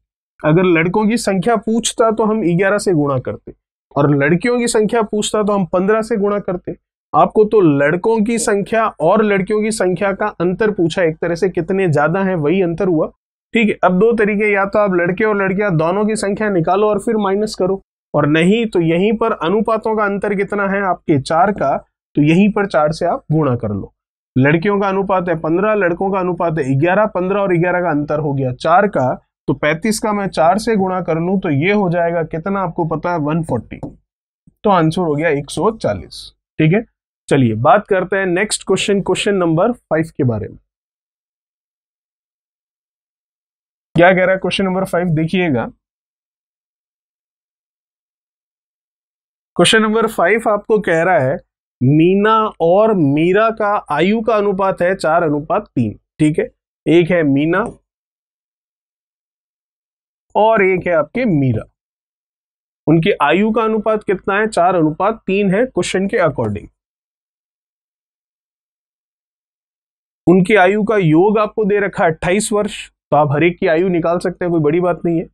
अगर लड़कों की संख्या पूछता तो हम ग्यारह से गुणा करते और लड़कियों की संख्या पूछता तो हम पंद्रह से गुणा करते आपको तो लड़कों की संख्या और लड़कियों की संख्या का अंतर पूछा एक तरह से कितने ज्यादा है वही अंतर हुआ ठीक है अब दो तरीके या तो आप लड़के और लड़कियां दोनों की संख्या निकालो और फिर माइनस करो और नहीं तो यहीं पर अनुपातों का अंतर कितना है आपके चार का तो यहीं पर चार से आप गुणा कर लो लड़कियों का अनुपात है पंद्रह लड़कों का अनुपात है ग्यारह पंद्रह और ग्यारह का अंतर हो गया चार का तो पैंतीस का मैं चार से गुणा कर लूं तो ये हो जाएगा कितना आपको पता है वन फोर्टी तो आंसर हो गया एक सौ चालीस ठीक है चलिए बात करते हैं next question question number five के बारे में क्या कह रहा है क्वेश्चन नंबर फाइव देखिएगा क्वेश्चन नंबर फाइव आपको कह रहा है मीना और मीरा का आयु का अनुपात है चार अनुपात तीन ठीक है एक है मीना और एक है आपके मीरा उनकी आयु का अनुपात कितना है चार अनुपात तीन है क्वेश्चन के अकॉर्डिंग उनकी आयु का योग आपको दे रखा है अट्ठाईस वर्ष तो आप हरेक की आयु निकाल सकते हैं कोई बड़ी बात नहीं है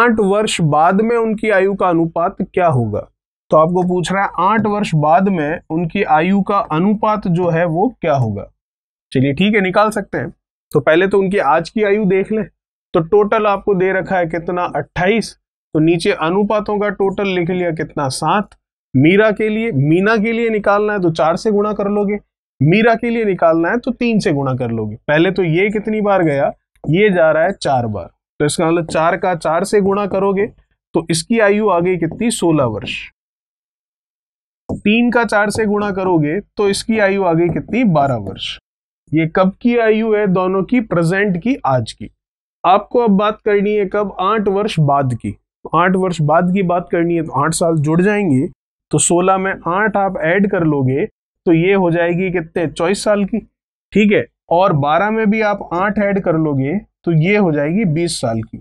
आठ वर्ष बाद में उनकी आयु का अनुपात क्या होगा तो आपको पूछ रहा है आठ वर्ष बाद में उनकी आयु का अनुपात जो है वो क्या होगा चलिए ठीक है निकाल सकते हैं तो पहले तो उनकी आज की आयु देख लें तो टोटल आपको दे रखा है कितना अट्ठाईस तो नीचे अनुपातों का टोटल लिख लिया कितना सात मीरा के लिए मीना के लिए निकालना है तो चार से गुणा कर लोगे मीरा के लिए निकालना है तो तीन से गुणा कर लोगे पहले तो ये कितनी बार गया ये जा रहा है चार बार तो इसका मतलब चार का चार से गुणा करोगे तो इसकी आयु आ गई कितनी सोलह वर्ष तीन का चार से गुणा करोगे तो इसकी आयु आ गई कितनी बारह वर्ष ये कब की आयु है दोनों की प्रेजेंट की आज की आपको अब बात करनी है कब आठ वर्ष बाद की तो आठ वर्ष बाद की बात करनी है तो आठ साल जुड़ जाएंगे तो सोलह में आठ आप ऐड कर लोगे तो ये हो जाएगी कितने चौबीस साल की ठीक है और बारह में भी आप आठ ऐड कर लोगे तो ये हो जाएगी बीस साल की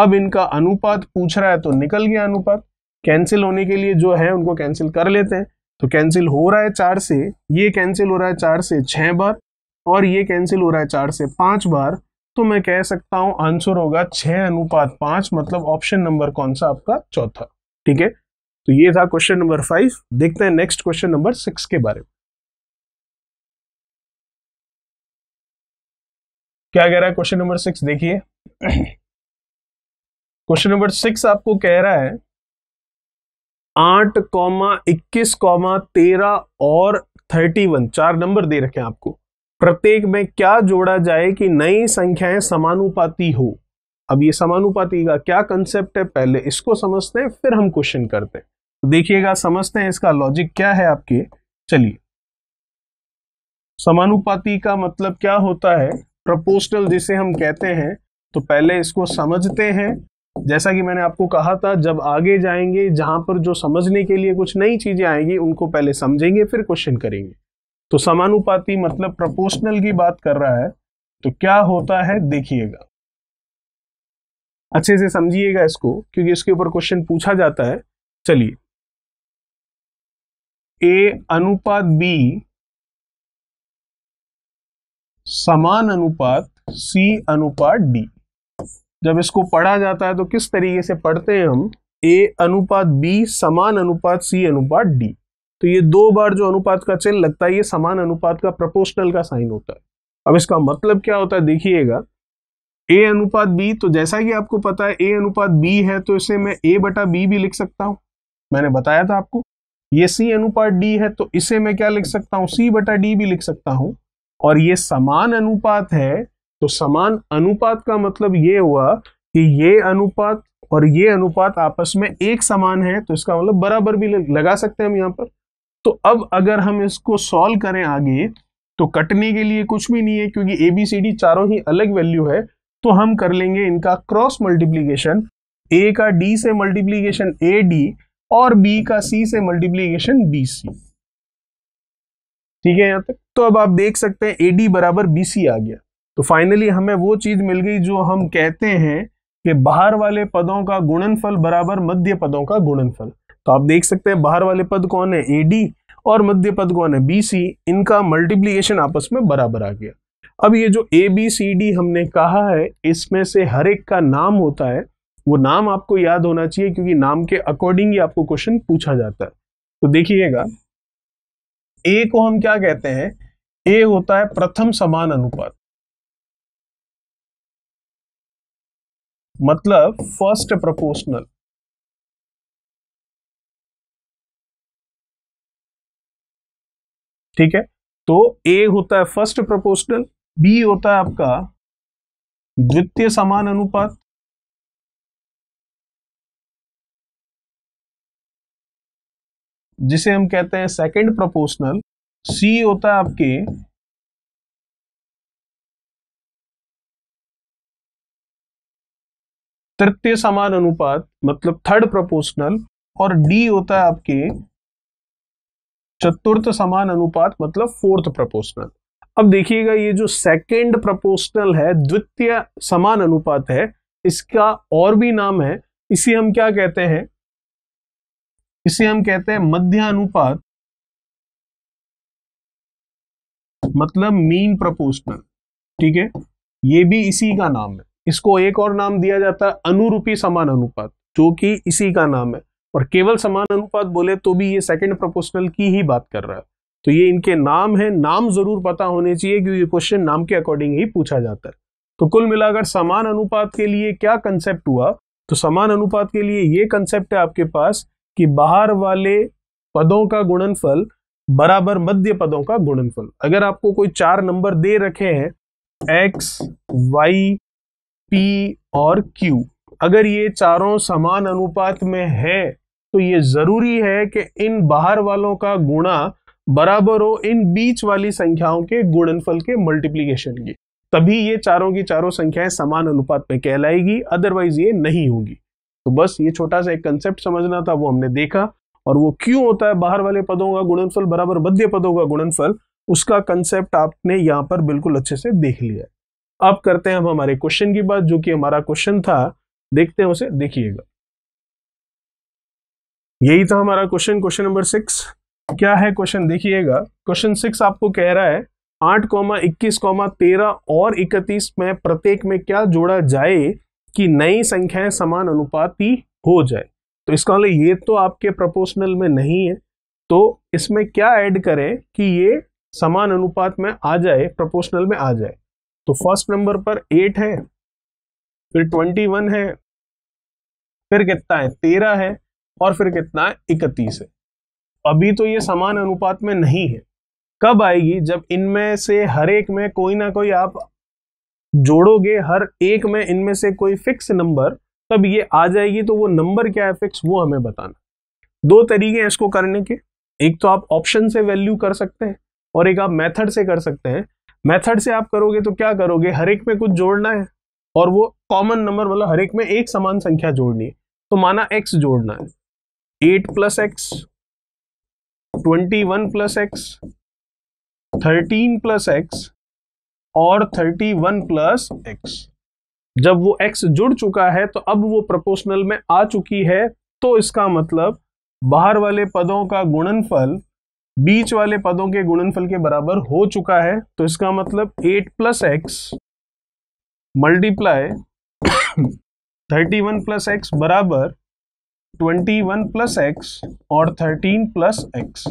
अब इनका अनुपात पूछ रहा है तो निकल गया अनुपात कैंसिल होने के लिए जो है उनको कैंसिल कर लेते हैं तो कैंसिल हो रहा है चार से ये कैंसिल हो रहा है चार से छः बार और ये कैंसिल हो रहा है चार से पाँच बार तो मैं कह सकता हूँ आंसर होगा छः अनुपात पाँच मतलब ऑप्शन नंबर कौन सा आपका चौथा ठीक है तो ये था क्वेश्चन नंबर फाइव देखते हैं नेक्स्ट क्वेश्चन नंबर सिक्स के बारे में क्या कह रहा है क्वेश्चन नंबर सिक्स देखिए क्वेश्चन नंबर सिक्स आपको कह रहा है आठ कौमा इक्कीस कौमा तेरह और थर्टी वन चार नंबर दे रखे हैं आपको प्रत्येक में क्या जोड़ा जाए कि नई संख्याएं समानुपाती हो अब ये समानुपाती का क्या कंसेप्ट है पहले इसको समझते हैं फिर हम क्वेश्चन करते हैं तो देखिएगा समझते हैं इसका लॉजिक क्या है आपके चलिए समानुपाती का मतलब क्या होता है प्रपोस्टल जिसे हम कहते हैं तो पहले इसको समझते हैं जैसा कि मैंने आपको कहा था जब आगे जाएंगे जहां पर जो समझने के लिए कुछ नई चीज़ें आएंगी उनको पहले समझेंगे फिर क्वेश्चन करेंगे तो समानुपाती मतलब प्रपोर्शनल की बात कर रहा है तो क्या होता है देखिएगा अच्छे से समझिएगा इसको क्योंकि इसके ऊपर क्वेश्चन पूछा जाता है चलिए ए अनुपात बी समान अनुपात सी अनुपात डी जब इसको पढ़ा जाता है तो किस तरीके से पढ़ते हैं हम ए अनुपात बी समान अनुपात सी अनुपात डी तो ये दो बार जो अनुपात का चिन्ह लगता है ये समान अनुपात का प्रपोर्शनल का साइन होता है अब इसका मतलब क्या होता है देखिएगा ए अनुपात बी तो जैसा कि आपको पता है ए अनुपात बी है तो इसे मैं ए बटा बी भी लिख सकता हूँ मैंने बताया था आपको ये सी अनुपात डी है तो इसे मैं क्या लिख सकता हूँ सी बटा डी भी लिख सकता हूँ और ये समान अनुपात है तो समान अनुपात का मतलब ये हुआ कि ये अनुपात और ये अनुपात आपस में एक समान है तो इसका मतलब बराबर भी लगा सकते हैं हम यहाँ पर तो अब अगर हम इसको सॉल्व करें आगे तो कटने के लिए कुछ भी नहीं है क्योंकि ए बी सी डी चारों ही अलग वैल्यू है तो हम कर लेंगे इनका क्रॉस मल्टीप्लीकेशन ए का डी से मल्टीप्लीकेशन ए डी और बी का सी से मल्टीप्लीकेशन बी सी ठीक है यहां तक तो अब आप देख सकते हैं ए डी बराबर बी सी आ गया तो फाइनली हमें वो चीज़ मिल गई जो हम कहते हैं कि बाहर वाले पदों का गुणनफल बराबर मध्य पदों का गुणनफल तो आप देख सकते हैं बाहर वाले पद कौन है एडी और मध्य पद कौन है बी सी इनका मल्टीप्लीकेशन आपस में बराबर आ गया अब ये जो ए बी सी डी हमने कहा है इसमें से हर एक का नाम होता है वो नाम आपको याद होना चाहिए क्योंकि नाम के अकॉर्डिंग ही आपको क्वेश्चन पूछा जाता है तो देखिएगा ए को हम क्या कहते हैं ए होता है प्रथम समान अनुपात मतलब फर्स्ट प्रोपोर्शनल ठीक है तो ए होता है फर्स्ट प्रोपोर्शनल बी होता है आपका द्वितीय समान अनुपात जिसे हम कहते हैं सेकंड प्रोपोर्शनल सी होता है आपके तृतीय समान अनुपात मतलब थर्ड प्रोपोर्शनल और डी होता है आपके चतुर्थ समान अनुपात मतलब फोर्थ प्रोपोर्शनल अब देखिएगा ये जो सेकंड प्रोपोर्शनल है द्वितीय समान अनुपात है इसका और भी नाम है इसे हम क्या कहते हैं इसे हम कहते हैं मध्य अनुपात मतलब मीन प्रोपोर्शनल ठीक है ये भी इसी का नाम है इसको एक और नाम दिया जाता है अनुरूपी समान अनुपात जो कि इसी का नाम है और केवल समान अनुपात बोले तो भी ये सेकंड प्रोपोर्शनल की ही बात कर रहा है तो ये इनके नाम है नाम जरूर पता होने चाहिए क्योंकि ये क्वेश्चन नाम के अकॉर्डिंग ही पूछा जाता है तो कुल मिलाकर समान अनुपात के लिए क्या कंसेप्ट हुआ तो समान अनुपात के लिए ये कंसेप्ट है आपके पास कि बाहर वाले पदों का गुणनफल बराबर मध्य पदों का गुणनफल अगर आपको कोई चार नंबर दे रखे हैं एक्स वाई पी और क्यू अगर ये चारों समान अनुपात में है तो ये जरूरी है कि इन बाहर वालों का गुणा बराबर हो इन बीच वाली संख्याओं के गुणनफल के मल्टीप्लीकेशन की तभी ये चारों की चारों संख्याएं समान अनुपात में कहलाएगी अदरवाइज ये नहीं होगी तो बस ये छोटा सा एक कंसेप्ट समझना था वो हमने देखा और वो क्यों होता है बाहर वाले पदों का गुणनफल बराबर मध्य पदों का गुणनफल उसका कंसेप्ट आपने यहाँ पर बिल्कुल अच्छे से देख लिया है अब करते हैं हम हमारे क्वेश्चन की बात जो कि हमारा क्वेश्चन था देखते हैं उसे देखिएगा यही था हमारा क्वेश्चन क्वेश्चन नंबर सिक्स क्या है क्वेश्चन देखिएगा क्वेश्चन सिक्स आपको कह रहा है आठ कौमा इक्कीस कौमा तेरह और इकतीस में प्रत्येक में क्या जोड़ा जाए कि नई संख्याएं समान अनुपाती हो जाए तो इसका मतलब ये तो आपके प्रोपोर्शनल में नहीं है तो इसमें क्या ऐड करें कि ये समान अनुपात में आ जाए प्रपोशनल में आ जाए तो फर्स्ट नंबर पर एट है फिर ट्वेंटी वन है फिर कितना है तेरह है और फिर कितना है इकतीस है अभी तो ये समान अनुपात में नहीं है कब आएगी जब इनमें से हर एक में कोई ना कोई आप जोड़ोगे हर एक में इनमें से कोई फिक्स नंबर तब ये आ जाएगी तो वो नंबर क्या है फिक्स वो हमें बताना दो तरीके हैं इसको करने के एक तो आप ऑप्शन से वैल्यू कर सकते हैं और एक आप मेथड से कर सकते हैं मेथड से आप करोगे तो क्या करोगे हर एक में कुछ जोड़ना है और वो कॉमन नंबर मतलब हर एक में एक समान संख्या जोड़नी है तो माना एक्स जोड़ना है eight plus X twenty one plus X thirteen plus X और थर्टी वन प्लस एक्स जब वो एक्स जुड़ चुका है तो अब वो प्रोपोर्शनल में आ चुकी है तो इसका मतलब बाहर वाले पदों का गुणनफल बीच वाले पदों के गुणनफल के बराबर हो चुका है तो इसका मतलब eight plus X multiply thirty one plus X बराबर ट्वेंटी वन प्लस एक्स और थर्टीन प्लस एक्स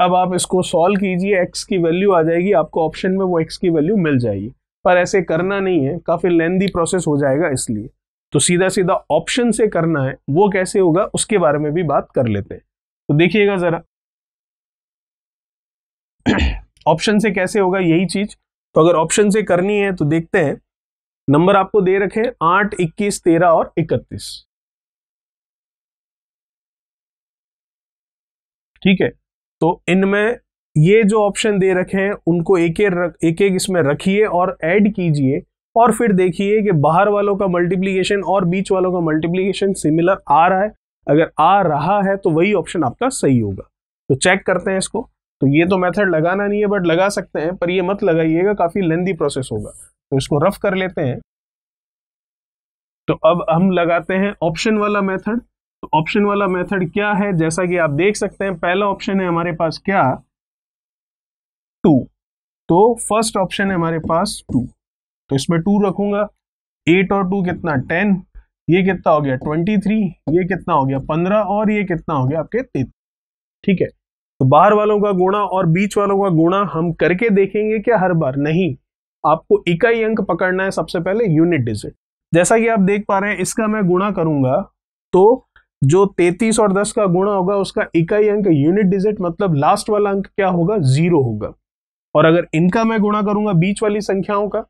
अब आप इसको सॉल्व कीजिए एक्स की वैल्यू आ जाएगी आपको ऑप्शन में वो एक्स की वैल्यू मिल जाएगी पर ऐसे करना नहीं है काफ़ी लेंदी प्रोसेस हो जाएगा इसलिए तो सीधा सीधा ऑप्शन से करना है वो कैसे होगा उसके बारे में भी बात कर लेते हैं तो देखिएगा ज़रा ऑप्शन से कैसे होगा यही चीज तो अगर ऑप्शन से करनी है तो देखते हैं नंबर आपको दे रखे आठ इक्कीस तेरह और इकतीस ठीक है तो इनमें ये जो ऑप्शन दे रखे हैं उनको एक एक एक इसमें रखिए और ऐड कीजिए और फिर देखिए कि बाहर वालों का मल्टीप्लीकेशन और बीच वालों का मल्टीप्लीकेशन सिमिलर आ रहा है अगर आ रहा है तो वही ऑप्शन आपका सही होगा तो चेक करते हैं इसको तो ये तो मेथड लगाना नहीं है बट लगा सकते हैं पर ये मत लगाइएगा काफ़ी लेंदी प्रोसेस होगा तो इसको रफ कर लेते हैं तो अब हम लगाते हैं ऑप्शन वाला मेथड तो ऑप्शन वाला मेथड क्या है जैसा कि आप देख सकते हैं पहला ऑप्शन है हमारे पास क्या टू तो फर्स्ट ऑप्शन है हमारे पास टू तो इसमें टू रखूंगा एट और टू कितना टेन ये कितना हो गया ट्वेंटी थ्री ये कितना हो गया पंद्रह और ये कितना हो गया आपके तेतीस ठीक है तो बाहर वालों का गुणा और बीच वालों का गुणा हम करके देखेंगे क्या हर बार नहीं आपको इकाई अंक पकड़ना है सबसे पहले यूनिट डिजिट जैसा कि आप देख पा रहे हैं इसका मैं गुणा करूंगा तो जो 33 और 10 का गुणा होगा उसका इकाई अंक यूनिट डिजिट मतलब लास्ट वाला अंक क्या होगा जीरो होगा और अगर इनका मैं गुणा करूंगा बीच वाली संख्याओं का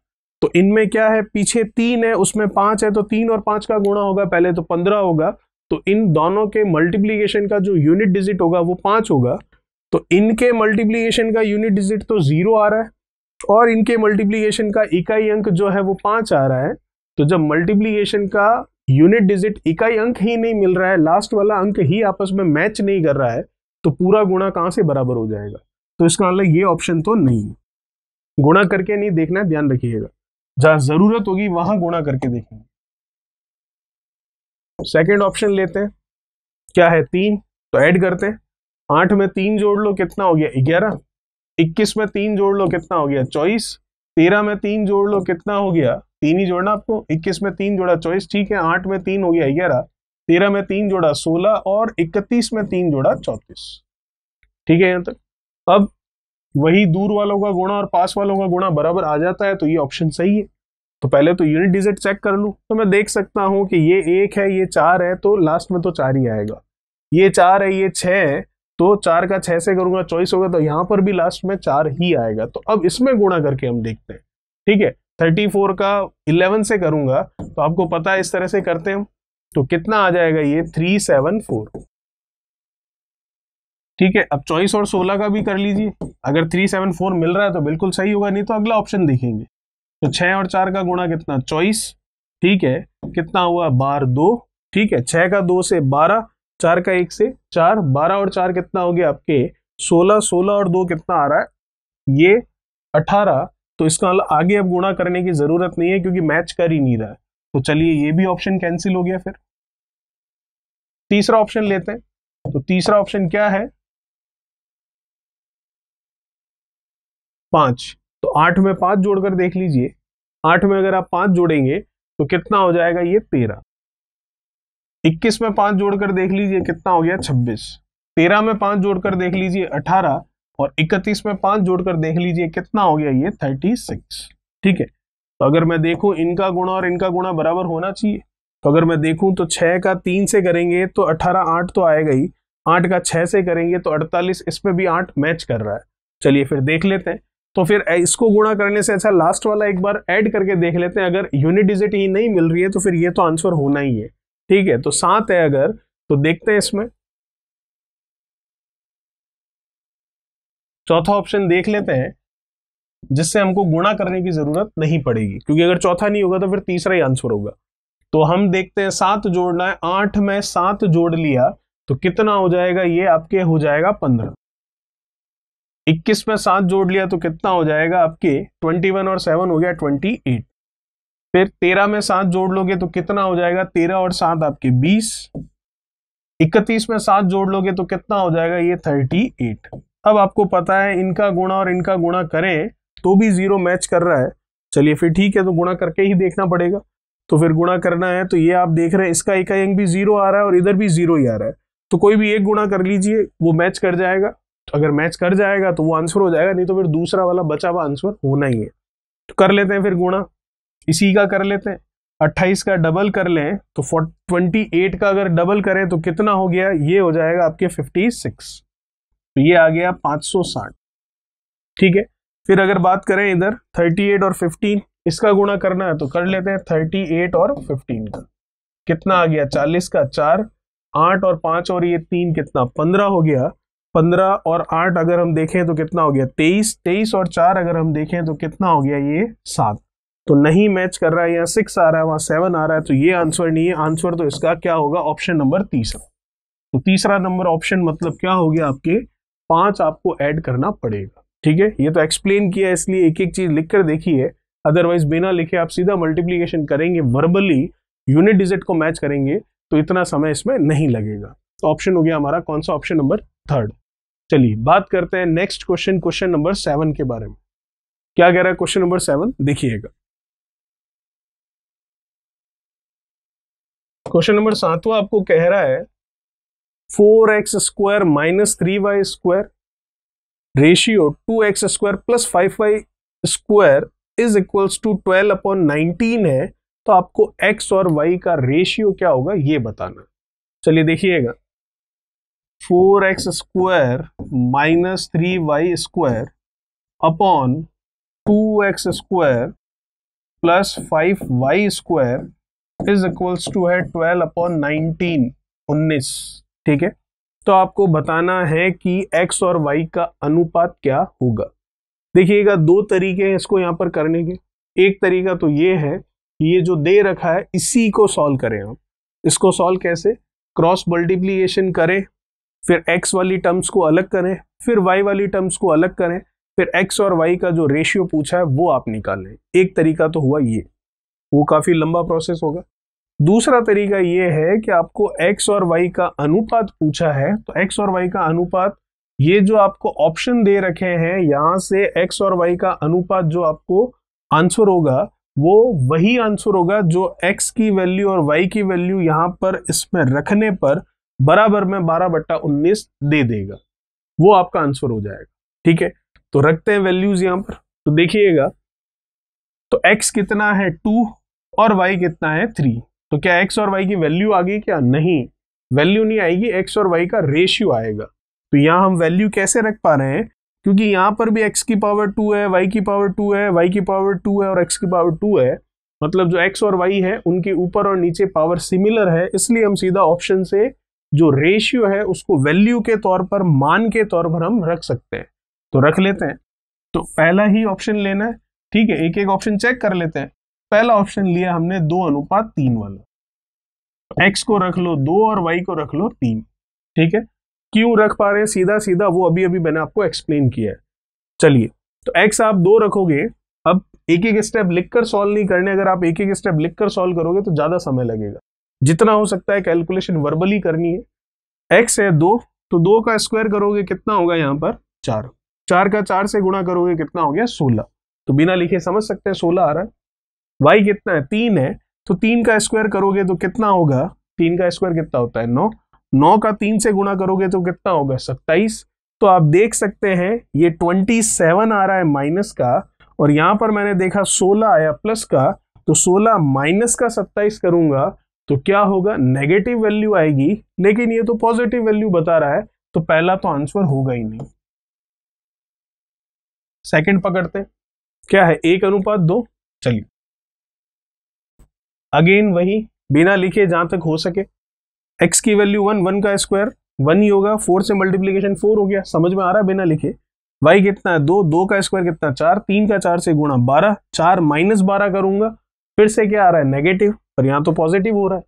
तो इनमें क्या है पीछे तीन है उसमें पांच है तो तीन और पांच का गुणा होगा पहले तो पंद्रह होगा तो इन दोनों के मल्टीप्लीकेशन का जो यूनिट डिजिट होगा वो पांच होगा तो इनके मल्टीप्लीकेशन का यूनिट डिजिट तो जीरो आ रहा है और इनके मल्टीप्लीकेशन का इकाई अंक जो है वो पांच आ रहा है तो जब मल्टीप्लीकेशन का यूनिट डिजिट इकाई अंक ही नहीं मिल रहा है लास्ट वाला अंक ही आपस में मैच नहीं कर रहा है तो पूरा गुणा कहां से बराबर हो जाएगा तो इसका मतलब ये ऑप्शन तो नहीं है गुणा करके नहीं देखना ध्यान रखिएगा जहां जरूरत होगी वहां गुणा करके देखेंगे सेकेंड ऑप्शन लेते हैं क्या है तीन तो ऐड करते हैं आठ में तीन जोड़ लो कितना हो गया ग्यारह इक्कीस में तीन जोड़ लो कितना हो गया चौबीस तेरह में तीन जोड़ लो कितना हो गया तीन ही जोड़ना आपको इक्कीस में तीन जोड़ा चौबीस ठीक है आठ में तीन हो गया ग्यारह तेरह में तीन जोड़ा सोलह और इकतीस में तीन जोड़ा चौतीस ठीक है यहां तक अब वही दूर वालों का गुणा और पास वालों का गुणा बराबर आ जाता है तो ये ऑप्शन सही है तो पहले तो यूनिट डिजिट चेक कर लू तो मैं देख सकता हूं कि ये एक है ये चार है तो लास्ट में तो चार ही आएगा ये चार है ये छह है तो चार का छह से करूंगा चौबीस होगा तो यहां पर भी लास्ट में चार ही आएगा तो अब इसमें गुणा करके हम देखते हैं ठीक है थर्टी फोर का इलेवन से करूंगा तो आपको पता है इस तरह से करते हैं तो कितना आ जाएगा ये थ्री सेवन फोर ठीक है अब चॉइस और सोलह का भी कर लीजिए अगर थ्री सेवन फोर मिल रहा है तो बिल्कुल सही होगा नहीं तो अगला ऑप्शन देखेंगे तो छह और चार का गुणा कितना चॉइस ठीक है कितना हुआ बार दो ठीक है छह का दो से बारह चार का एक से चार बारह और चार कितना हो गया आपके सोलह सोलह और दो कितना आ रहा है ये अठारह तो इसका मतलब आगे अब गुणा करने की जरूरत नहीं है क्योंकि मैच कर ही नहीं रहा है तो चलिए ये भी ऑप्शन कैंसिल हो गया फिर तीसरा ऑप्शन लेते हैं तो तीसरा ऑप्शन क्या है पांच तो आठ में पांच जोड़कर देख लीजिए आठ में अगर आप पांच जोड़ेंगे तो कितना हो जाएगा ये तेरह इक्कीस में पांच जोड़कर देख लीजिए कितना हो गया छब्बीस तेरह में पांच जोड़कर देख लीजिए अठारह और इकतीस में पांच जोड़कर देख लीजिए कितना हो गया ये थर्टी सिक्स ठीक है तो अगर मैं देखूं इनका गुणा और इनका गुणा बराबर होना चाहिए तो अगर मैं देखूं तो छः का तीन से करेंगे तो अठारह आठ तो आएगा ही आठ का छः से करेंगे तो अड़तालीस इसमें भी आठ मैच कर रहा है चलिए फिर देख लेते हैं तो फिर इसको गुणा करने से अच्छा लास्ट वाला एक बार ऐड करके देख लेते हैं अगर यूनिट डिजिट ही नहीं मिल रही है तो फिर ये तो आंसर होना ही है ठीक है तो सात है अगर तो देखते हैं इसमें चौथा ऑप्शन देख लेते हैं जिससे हमको गुणा करने की जरूरत नहीं पड़ेगी क्योंकि अगर चौथा नहीं होगा तो फिर तीसरा ही आंसर होगा तो हम देखते हैं सात जोड़ना है आठ में सात जोड़ लिया तो कितना हो जाएगा ये आपके हो जाएगा पंद्रह इक्कीस में सात जोड़ लिया तो कितना हो जाएगा आपके ट्वेंटी वन और सेवन हो गया ट्वेंटी एट फिर तेरह में सात जोड़ लोगे तो कितना हो जाएगा तेरह और सात आपके बीस इकतीस में सात जोड़ लोगे तो कितना हो जाएगा ये थर्टी एट अब आपको पता है इनका गुणा और इनका गुणा करें तो भी जीरो मैच कर रहा है चलिए फिर ठीक है तो गुणा करके ही देखना पड़ेगा तो फिर गुणा करना है तो ये आप देख रहे हैं इसका एक अंक भी जीरो आ रहा है और इधर भी जीरो ही आ रहा है तो कोई भी एक गुणा कर लीजिए वो मैच कर जाएगा तो अगर मैच कर जाएगा तो वो आंसर हो जाएगा नहीं तो फिर दूसरा वाला बचा हुआ आंसर होना ही है तो कर लेते हैं फिर गुणा इसी का कर लेते हैं अट्ठाईस का डबल कर लें तो फोर ट्वेंटी एट का अगर डबल करें तो कितना हो गया ये हो जाएगा आपके फिफ्टी सिक्स तो ये आ गया पाँच सौ साठ ठीक है फिर अगर बात करें इधर थर्टी एट और फिफ्टीन इसका गुणा करना है तो कर लेते हैं थर्टी एट और फिफ्टीन का कितना आ गया चालीस का चार आठ और पाँच और ये तीन कितना पंद्रह हो गया पंद्रह और आठ अगर हम देखें तो कितना हो गया तेईस तेईस और चार अगर हम देखें तो कितना हो गया ये सात तो नहीं मैच कर रहा है यहाँ सिक्स आ रहा है वहां सेवन आ रहा है तो ये आंसर नहीं है आंसर तो इसका क्या होगा ऑप्शन नंबर तीसरा तो तीसरा नंबर ऑप्शन मतलब क्या हो गया आपके पांच आपको ऐड करना पड़ेगा ठीक है ये तो एक्सप्लेन किया इसलिए एक एक चीज लिख कर देखिए अदरवाइज बिना लिखे आप सीधा मल्टीप्लीकेशन करेंगे वर्बली यूनिट डिजिट को मैच करेंगे तो इतना समय इसमें नहीं लगेगा तो ऑप्शन हो गया हमारा कौन सा ऑप्शन नंबर थर्ड चलिए बात करते हैं next question question number seven के बारे में क्या कह रहा है क्वेश्चन नंबर सेवन देखिएगा क्वेश्चन नंबर सातवा आपको कह रहा है four X square minus three Y square ratio two X square plus five Y square is equals to twelve upon nineteen है तो आपको एक्स और वाई का रेशियो क्या होगा ये बताना चलिए देखिएगा four X square minus three Y square upon two X square plus five Y square is equals to है ट्वेल्व अपॉन नाइनटीन उन्नीस ठीक है तो आपको बताना है कि एक्स और वाई का अनुपात क्या होगा देखिएगा दो तरीके हैं इसको यहाँ पर करने के एक तरीका तो ये है कि ये जो दे रखा है इसी को सॉल्व करें आप इसको सॉल्व कैसे क्रॉस मल्टीप्लीकेशन करें फिर एक्स वाली टर्म्स को अलग करें फिर वाई वाली टर्म्स को अलग करें फिर एक्स और वाई का जो रेशियो पूछा है वो आप निकालें एक तरीका तो हुआ ये वो काफ़ी लंबा प्रोसेस होगा दूसरा तरीका ये है कि आपको एक्स और वाई का अनुपात पूछा है तो एक्स और वाई का अनुपात ये जो आपको ऑप्शन दे रखे हैं यहाँ से एक्स और वाई का अनुपात जो आपको आंसर होगा वो वही आंसर होगा जो एक्स की वैल्यू और वाई की वैल्यू यहाँ पर इसमें रखने पर बराबर में बारह बट्टा उन्नीस दे देगा वो आपका आंसर हो जाएगा ठीक है तो रखते हैं वैल्यूज यहाँ पर तो देखिएगा तो x कितना है टू और y कितना है थ्री तो क्या x और y की वैल्यू आ गई क्या नहीं वैल्यू नहीं आएगी x और y का रेशियो आएगा तो यहाँ हम वैल्यू कैसे रख पा रहे हैं क्योंकि यहाँ पर भी x की पावर टू है y की पावर टू है y की पावर टू है और x की पावर टू है मतलब जो x और y है उनके ऊपर और नीचे पावर सिमिलर है इसलिए हम सीधा ऑप्शन से जो रेशियो है उसको वैल्यू के तौर पर मान के तौर पर हम रख सकते हैं तो रख लेते हैं तो पहला ही ऑप्शन लेना है ठीक है एक एक ऑप्शन चेक कर लेते हैं पहला ऑप्शन लिया हमने दो अनुपात तीन वाला एक्स को रख लो दो और वाई को रख लो तीन ठीक है क्यों रख पा रहे हैं सीधा सीधा वो अभी अभी मैंने आपको एक्सप्लेन किया है चलिए तो एक्स आप दो रखोगे अब एक एक स्टेप लिखकर सॉल्व नहीं करने अगर आप एक एक स्टेप लिखकर सॉल्व करोगे तो ज्यादा समय लगेगा जितना हो सकता है कैलकुलेशन वर्बली करनी है एक्स है दो तो दो का स्क्वायर करोगे कितना होगा यहाँ पर चार चार का चार से गुणा करोगे कितना हो गया सोलह तो बिना लिखे समझ सकते हैं सोलह आ रहा है वाई कितना है तीन है तो तीन का स्क्वायर करोगे तो कितना होगा तीन का स्क्वायर कितना होता है नौ नौ का तीन से गुणा करोगे तो कितना होगा सत्ताईस तो आप देख सकते हैं ये ट्वेंटी सेवन आ रहा है माइनस का और यहां पर मैंने देखा सोलह आया प्लस का तो सोलह माइनस का सत्ताईस करूंगा तो क्या होगा नेगेटिव वैल्यू आएगी लेकिन ये तो पॉजिटिव वैल्यू बता रहा है तो पहला तो आंसर होगा ही नहीं सेकंड पकड़ते क्या है एक अनुपात दो चलिए अगेन वही बिना लिखे जहां तक हो सके एक्स की वैल्यू वन वन का स्क्वायर वन ही होगा फोर से मल्टीप्लीकेशन फोर हो गया समझ में आ रहा है बिना लिखे वाई कितना है दो दो का स्क्वायर कितना चार तीन का चार से गुणा बारह चार माइनस बारह करूंगा फिर से क्या आ रहा है नेगेटिव पर यहाँ तो पॉजिटिव हो रहा है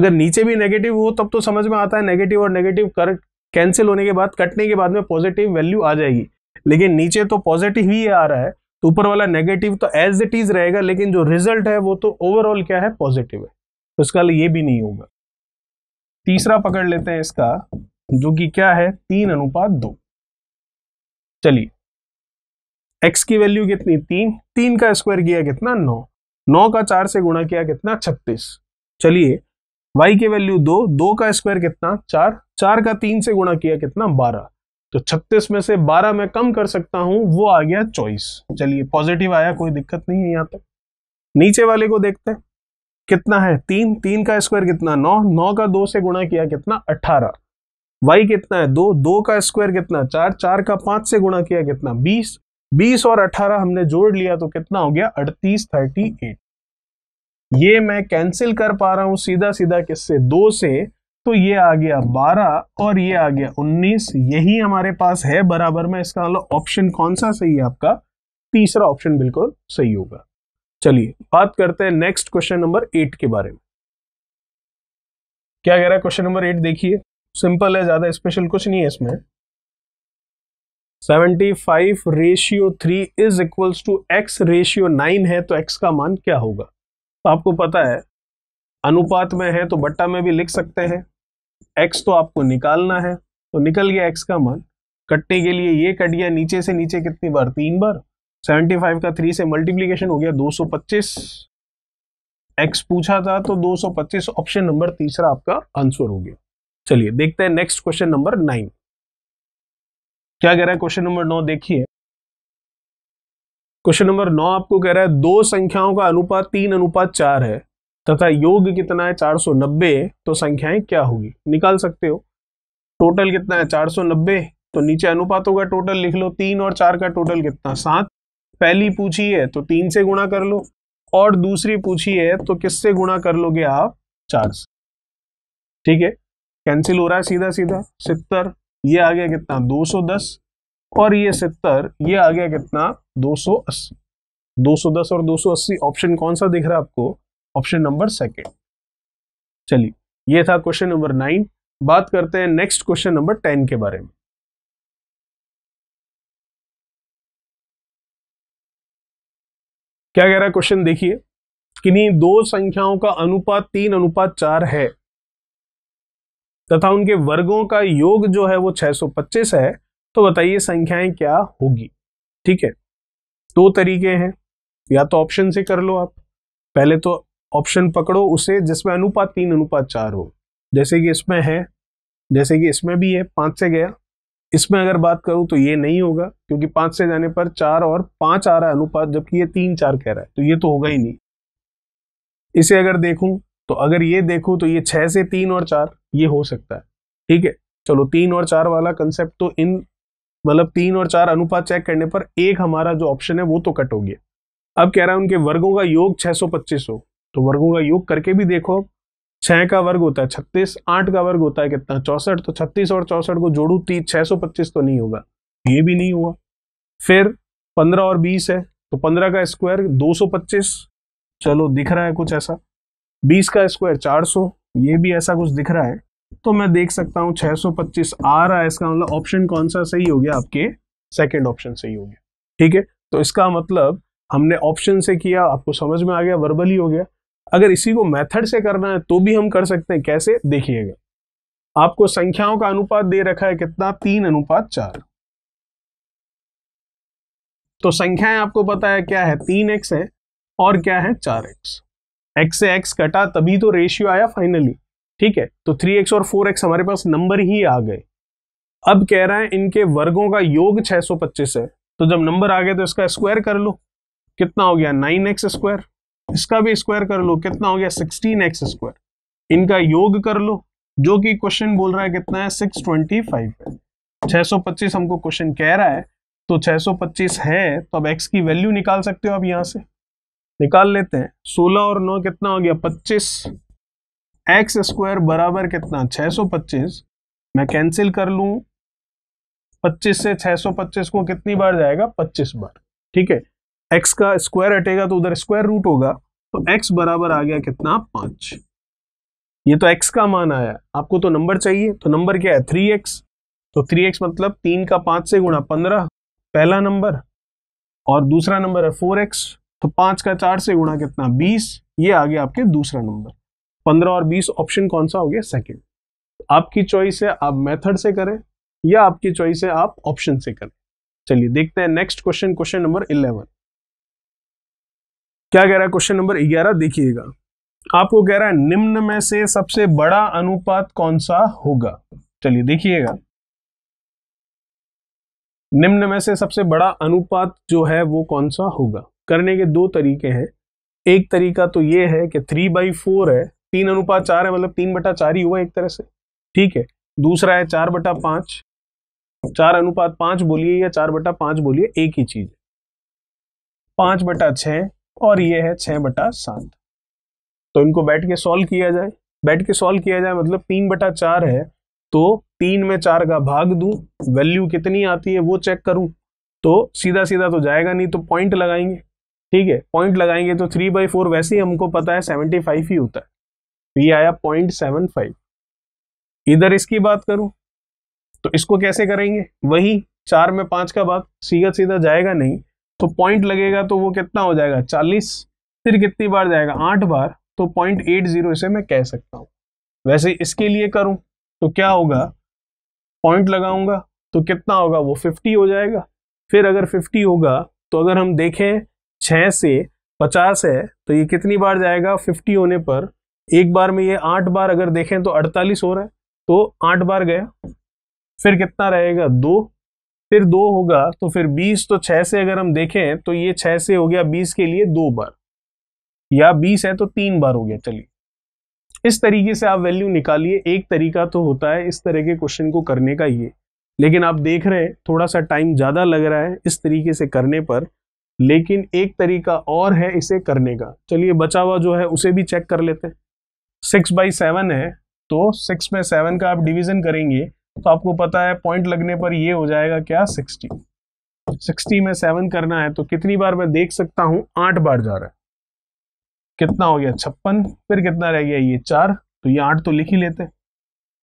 अगर नीचे भी नेगेटिव हो तब तो समझ में आता है नेगेटिव और नेगेटिव कर कैंसिल होने के बाद कटने के बाद में पॉजिटिव वैल्यू आ जाएगी लेकिन नीचे तो पॉजिटिव ही आ रहा है तो ऊपर वाला नेगेटिव तो एज इट इज रहेगा लेकिन जो रिजल्ट है वो तो ओवरऑल क्या है पॉजिटिव है तो इसका ये भी नहीं होगा तीसरा पकड़ लेते हैं इसका जो कि क्या है तीन अनुपात दो चलिए एक्स की वैल्यू कितनी तीन तीन का स्क्वायर किया कितना नौ नौ का चार से गुणा किया कितना छत्तीस चलिए वाई की वैल्यू दो दो का स्क्वायर कितना चार चार का तीन से गुणा किया कितना बारह तो 36 में से 12 में कम कर सकता हूं वो आ गया चॉइस चलिए पॉजिटिव आया कोई दिक्कत नहीं है यहाँ तक नीचे वाले को देखते हैं कितना है तीन तीन का स्क्वायर कितना नौ नौ का दो से गुणा किया कितना अठारह वाई कितना है दो दो का स्क्वायर कितना चार चार का पांच से गुणा किया कितना बीस बीस और अठारह हमने जोड़ लिया तो कितना हो गया अड़तीस थर्टी एट ये मैं कैंसिल कर पा रहा हूं सीधा सीधा किससे दो से तो ये आ गया 12 और ये आ गया 19 यही हमारे पास है बराबर में इसका मतलब ऑप्शन कौन सा सही है आपका तीसरा ऑप्शन बिल्कुल सही होगा चलिए बात करते हैं नेक्स्ट क्वेश्चन नंबर एट के बारे में क्या कह रहा है क्वेश्चन नंबर एट देखिए सिंपल है ज्यादा स्पेशल कुछ नहीं है इसमें 75 ratio three is equals to X ratio nine है तो एक्स का मान क्या होगा तो आपको पता है अनुपात में है तो बट्टा में भी लिख सकते हैं एक्स तो आपको निकालना है तो निकल गया एक्स का मान कटने के लिए ये कट गया नीचे से नीचे कितनी बार तीन बार 75 का थ्री से मल्टीप्लीकेशन हो गया 225 एक्स पूछा था तो 225 ऑप्शन नंबर तीसरा आपका आंसर हो गया चलिए देखते हैं नेक्स्ट क्वेश्चन नंबर नाइन क्या कह रहा है क्वेश्चन नंबर नौ देखिए क्वेश्चन नंबर नौ आपको कह रहा है दो संख्याओं का अनुपात तीन अनुपात चार है तथा योग कितना है 490 तो संख्याएं क्या होगी निकाल सकते हो टोटल कितना है 490 तो नीचे अनुपातों का टोटल लिख लो तीन और चार का टोटल कितना सात पहली पूछी है तो तीन से गुणा कर लो और दूसरी पूछी है तो किससे गुणा कर लोगे आप चार से ठीक है कैंसिल हो रहा है सीधा सीधा सितर ये आ गया कितना 210 और ये सितर ये आ गया कितना 280 210 और 280 ऑप्शन कौन सा दिख रहा है आपको ऑप्शन नंबर सेकेंड चलिए ये था क्वेश्चन नंबर नाइन बात करते हैं नेक्स्ट क्वेश्चन नंबर टेन के बारे में क्या कह रहा है क्वेश्चन देखिए किन्हीं दो संख्याओं का अनुपात तीन अनुपात चार है तथा उनके वर्गों का योग जो है वो 625 है तो बताइए संख्याएं क्या होगी ठीक है दो तरीके हैं या तो ऑप्शन से कर लो आप पहले तो ऑप्शन पकड़ो उसे जिसमें अनुपात तीन अनुपात चार हो जैसे कि इसमें है जैसे कि इसमें भी है पाँच से गया इसमें अगर बात करूँ तो ये नहीं होगा क्योंकि पाँच से जाने पर चार और पाँच आ रहा है अनुपात जबकि ये तीन चार कह रहा है तो ये तो होगा ही नहीं इसे अगर देखूँ तो अगर ये देखूँ तो ये छः से तीन और चार ये हो सकता है ठीक है चलो तीन और चार वाला कंसेप्ट तो इन मतलब तीन और चार अनुपात चेक करने पर एक हमारा जो ऑप्शन है वो तो कट हो गया अब कह रहा है उनके वर्गों का योग पच्चीस हो तो वर्गों का योग करके भी देखो छह का वर्ग होता है छत्तीस आठ का वर्ग होता है कितना चौसठ तो छत्तीस और चौसठ को जोड़ू तीस छह सौ पच्चीस तो नहीं होगा ये भी नहीं हुआ फिर पंद्रह और बीस है तो पंद्रह का स्क्वायर दो सौ पच्चीस चलो दिख रहा है कुछ ऐसा बीस का स्क्वायर चार सौ ये भी ऐसा कुछ दिख रहा है तो मैं देख सकता हूँ छह सौ पच्चीस आ रहा है इसका मतलब ऑप्शन कौन सा सही हो गया आपके सेकेंड ऑप्शन सही हो गया ठीक है तो इसका मतलब हमने ऑप्शन से किया आपको समझ में आ गया वर्बली हो गया अगर इसी को मेथड से करना है तो भी हम कर सकते हैं कैसे देखिएगा आपको संख्याओं का अनुपात दे रखा है कितना तीन अनुपात चार तो संख्याएं आपको पता है क्या है तीन एक्स है और क्या है चार एक्स एक्स से एक्स कटा तभी तो रेशियो आया फाइनली ठीक है तो थ्री एक्स और फोर एक्स हमारे पास नंबर ही आ गए अब कह रहा है इनके वर्गों का योग 625 है तो जब नंबर आ गए तो इसका स्क्वायर कर लो कितना हो गया नाइन एक्स स्क्वायर इसका भी स्क्वायर कर लो कितना हो गया सिक्सटीन एक्स स्क्वायर इनका योग कर लो जो कि क्वेश्चन बोल रहा है कितना है सिक्स ट्वेंटी फाइव है पच्चीस हमको क्वेश्चन कह रहा है तो छह सौ पच्चीस है तो अब एक्स की वैल्यू निकाल सकते हो आप यहाँ से निकाल लेते हैं सोलह और नौ कितना हो गया पच्चीस एक्स स्क्वायर बराबर कितना पच्चीस मैं कैंसिल कर लू पच्चीस से पच्चीस को कितनी बार जाएगा पच्चीस बार ठीक है एक्स का स्क्वायर हटेगा तो उधर स्क्वायर रूट होगा तो एक्स बराबर आ गया कितना पांच ये तो एक्स का मान आया आपको तो नंबर चाहिए तो नंबर क्या है थ्री एक्स तो थ्री एक्स मतलब तीन का पांच से गुणा पंद्रह पहला नंबर और दूसरा नंबर है फोर एक्स तो पांच का चार से गुणा कितना बीस ये आ गया आपके दूसरा नंबर पंद्रह और बीस ऑप्शन कौन सा हो गया सेकेंड आपकी चॉइस है आप मेथड से करें या आपकी चॉइस है आप ऑप्शन से करें चलिए देखते हैं next question question number eleven क्या कह रहा है क्वेश्चन नंबर ग्यारह देखिएगा आपको कह रहा है निम्न में से सबसे बड़ा अनुपात कौन सा होगा चलिए देखिएगा निम्न में से सबसे बड़ा अनुपात जो है वो कौन सा होगा करने के दो तरीके हैं एक तरीका तो ये है कि थ्री बाई फोर है तीन अनुपात चार है मतलब तीन बटा चार ही हुआ एक तरह से ठीक है दूसरा है चार बटा पांच चार अनुपात पांच बोलिए या चार बटा पांच बोलिए एक ही चीज पांच बटा छह और ये है छः बटा सात तो इनको बैठ के सॉल्व किया जाए बैठ के सॉल्व किया जाए मतलब तीन बटा चार है तो तीन में चार का भाग दूं वैल्यू कितनी आती है वो चेक करूं तो सीधा सीधा तो जाएगा नहीं तो पॉइंट लगाएंगे ठीक है पॉइंट लगाएंगे तो थ्री बाई फोर वैसे ही हमको पता है सेवेंटी फाइव ही होता है तो ये आया पॉइंट सेवन फाइव इधर इसकी बात करूं तो इसको कैसे करेंगे वही चार में पांच का भाग सीधा सीधा जाएगा नहीं तो पॉइंट लगेगा तो वो कितना हो जाएगा चालीस फिर कितनी बार जाएगा आठ बार तो पॉइंट एट जीरो इसे मैं कह सकता हूँ वैसे इसके लिए करूँ तो क्या होगा पॉइंट लगाऊंगा तो कितना होगा वो फिफ्टी हो जाएगा फिर अगर फिफ्टी होगा तो अगर हम देखें छः से पचास है तो ये कितनी बार जाएगा फिफ्टी होने पर एक बार में ये आठ बार अगर देखें तो अड़तालीस हो रहा है तो आठ बार गया फिर कितना रहेगा दो फिर दो होगा तो फिर बीस तो छह से अगर हम देखें तो ये छह से हो गया बीस के लिए दो बार या बीस है तो तीन बार हो गया चलिए इस तरीके से आप वैल्यू निकालिए एक तरीका तो होता है इस तरह के क्वेश्चन को करने का ये लेकिन आप देख रहे हैं थोड़ा सा टाइम ज़्यादा लग रहा है इस तरीके से करने पर लेकिन एक तरीका और है इसे करने का चलिए बचा हुआ जो है उसे भी चेक कर लेते हैं सिक्स बाई सेवन है तो सिक्स में सेवन का आप डिवीज़न करेंगे तो आपको पता है पॉइंट लगने पर ये हो जाएगा क्या सिक्सटी सिक्सटी में सेवन करना है तो कितनी बार मैं देख सकता हूं आठ बार जा रहा है कितना हो गया छप्पन फिर कितना रह गया ये चार तो ये आठ तो लिख ही लेते हैं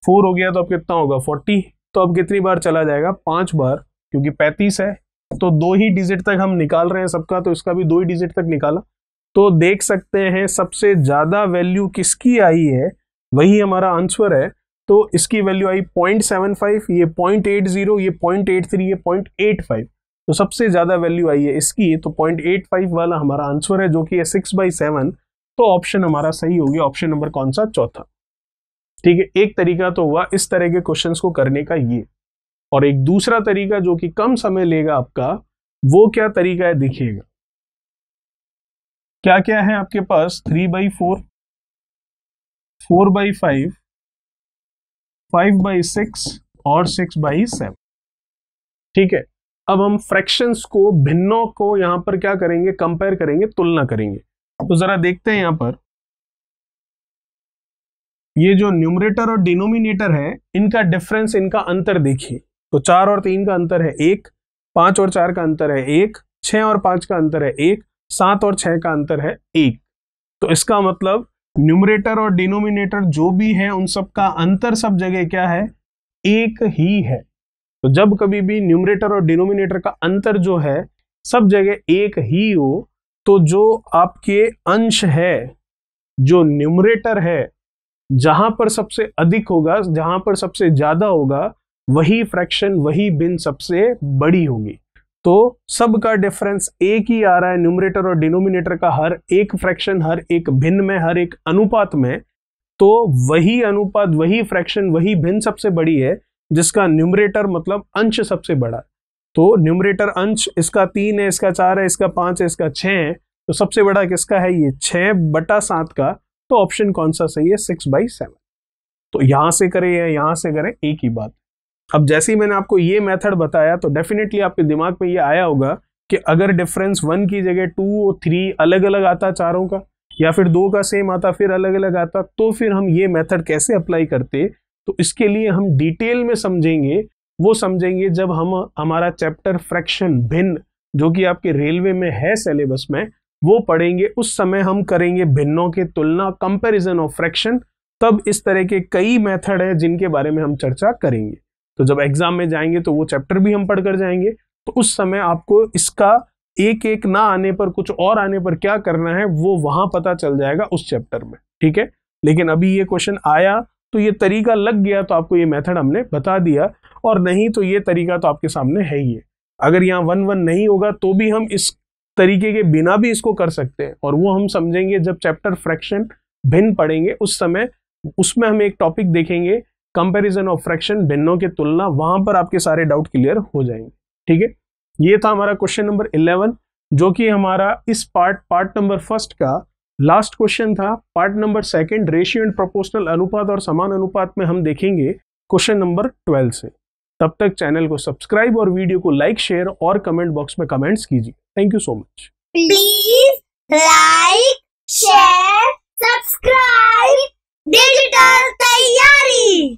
फोर हो गया तो अब कितना होगा फोर्टी तो अब कितनी बार चला जाएगा पांच बार क्योंकि पैंतीस है तो दो ही डिजिट तक हम निकाल रहे हैं सबका तो इसका भी दो ही डिजिट तक निकाला तो देख सकते हैं सबसे ज़्यादा वैल्यू किसकी आई है वही हमारा आंसर है तो इसकी वैल्यू आई पॉइंट सेवन फाइव ये पॉइंट एट जीरो ये पॉइंट एट थ्री ये पॉइंट एट फाइव तो सबसे ज़्यादा वैल्यू आई है इसकी तो पॉइंट एट फाइव वाला हमारा आंसर है जो कि है सिक्स बाई सेवन तो ऑप्शन हमारा सही हो गया ऑप्शन नंबर कौन सा चौथा ठीक है एक तरीका तो हुआ इस तरह के क्वेश्चन को करने का ये और एक दूसरा तरीका जो कि कम समय लेगा आपका वो क्या तरीका है दिखेगा क्या क्या है आपके पास three by four four by five five by six और सिक्स बाई सेवन ठीक है अब हम फ्रैक्शंस को भिन्नों को यहां पर क्या करेंगे कंपेयर करेंगे तुलना करेंगे तो जरा देखते हैं यहां पर ये जो न्यूमरेटर और डिनोमिनेटर है इनका डिफरेंस इनका अंतर देखिए तो चार और तीन का अंतर है एक पांच और चार का अंतर है एक छ और पांच का अंतर है एक सात और छह का अंतर है एक तो इसका मतलब न्यूमरेटर और डिनोमिनेटर जो भी है उन सब का अंतर सब जगह क्या है एक ही है तो जब कभी भी न्यूमरेटर और डिनोमिनेटर का अंतर जो है सब जगह एक ही हो तो जो आपके अंश है जो न्यूमरेटर है जहां पर सबसे अधिक होगा जहां पर सबसे ज्यादा होगा वही फ्रैक्शन वही बिन सबसे बड़ी होगी तो सब का डिफरेंस एक ही आ रहा है न्यूमरेटर और डिनोमिनेटर का हर एक फ्रैक्शन हर एक भिन्न में हर एक अनुपात में तो वही अनुपात वही फ्रैक्शन वही भिन्न सबसे बड़ी है जिसका न्यूमरेटर मतलब अंश सबसे बड़ा तो न्यूमरेटर अंश इसका तीन है इसका चार है इसका पांच है इसका छह है तो सबसे बड़ा किसका है ये छः बटा सात का तो ऑप्शन कौन सा सही है सिक्स बाई सेवन तो यहां से करें या यहां से करें एक ही बात अब जैसे ही मैंने आपको ये मेथड बताया तो डेफिनेटली आपके दिमाग में ये आया होगा कि अगर डिफरेंस वन की जगह टू और थ्री अलग अलग आता चारों का या फिर दो का सेम आता फिर अलग अलग आता तो फिर हम ये मेथड कैसे अप्लाई करते तो इसके लिए हम डिटेल में समझेंगे वो समझेंगे जब हम हमारा चैप्टर फ्रैक्शन भिन्न जो कि आपके रेलवे में है सिलेबस में वो पढ़ेंगे उस समय हम करेंगे भिन्नों के तुलना कंपैरिजन ऑफ फ्रैक्शन तब इस तरह के कई मेथड हैं जिनके बारे में हम चर्चा करेंगे तो जब एग्जाम में जाएंगे तो वो चैप्टर भी हम पढ़कर जाएंगे तो उस समय आपको इसका एक एक ना आने पर कुछ और आने पर क्या करना है वो वहां पता चल जाएगा उस चैप्टर में ठीक है लेकिन अभी ये क्वेश्चन आया तो ये तरीका लग गया तो आपको ये मेथड हमने बता दिया और नहीं तो ये तरीका तो आपके सामने है ही है अगर यहाँ वन वन नहीं होगा तो भी हम इस तरीके के बिना भी इसको कर सकते हैं और वो हम समझेंगे जब चैप्टर फ्रैक्शन भिन्न पढ़ेंगे उस समय उसमें हम एक टॉपिक देखेंगे कंपैरिजन ऑफ फ्रैक्शन भिन्नों की तुलना वहां पर आपके सारे डाउट क्लियर हो जाएंगे ठीक है ये था हमारा क्वेश्चन नंबर इलेवन जो कि हमारा इस पार्ट पार्ट नंबर फर्स्ट का लास्ट क्वेश्चन था part number second ratio and proportional अनुपात और समान अनुपात में हम देखेंगे क्वेश्चन नंबर ट्वेल्व से तब तक चैनल को सब्सक्राइब और वीडियो को लाइक शेयर और कमेंट बॉक्स में कमेंट्स कीजिए thank you so much please like share subscribe digital तैयारी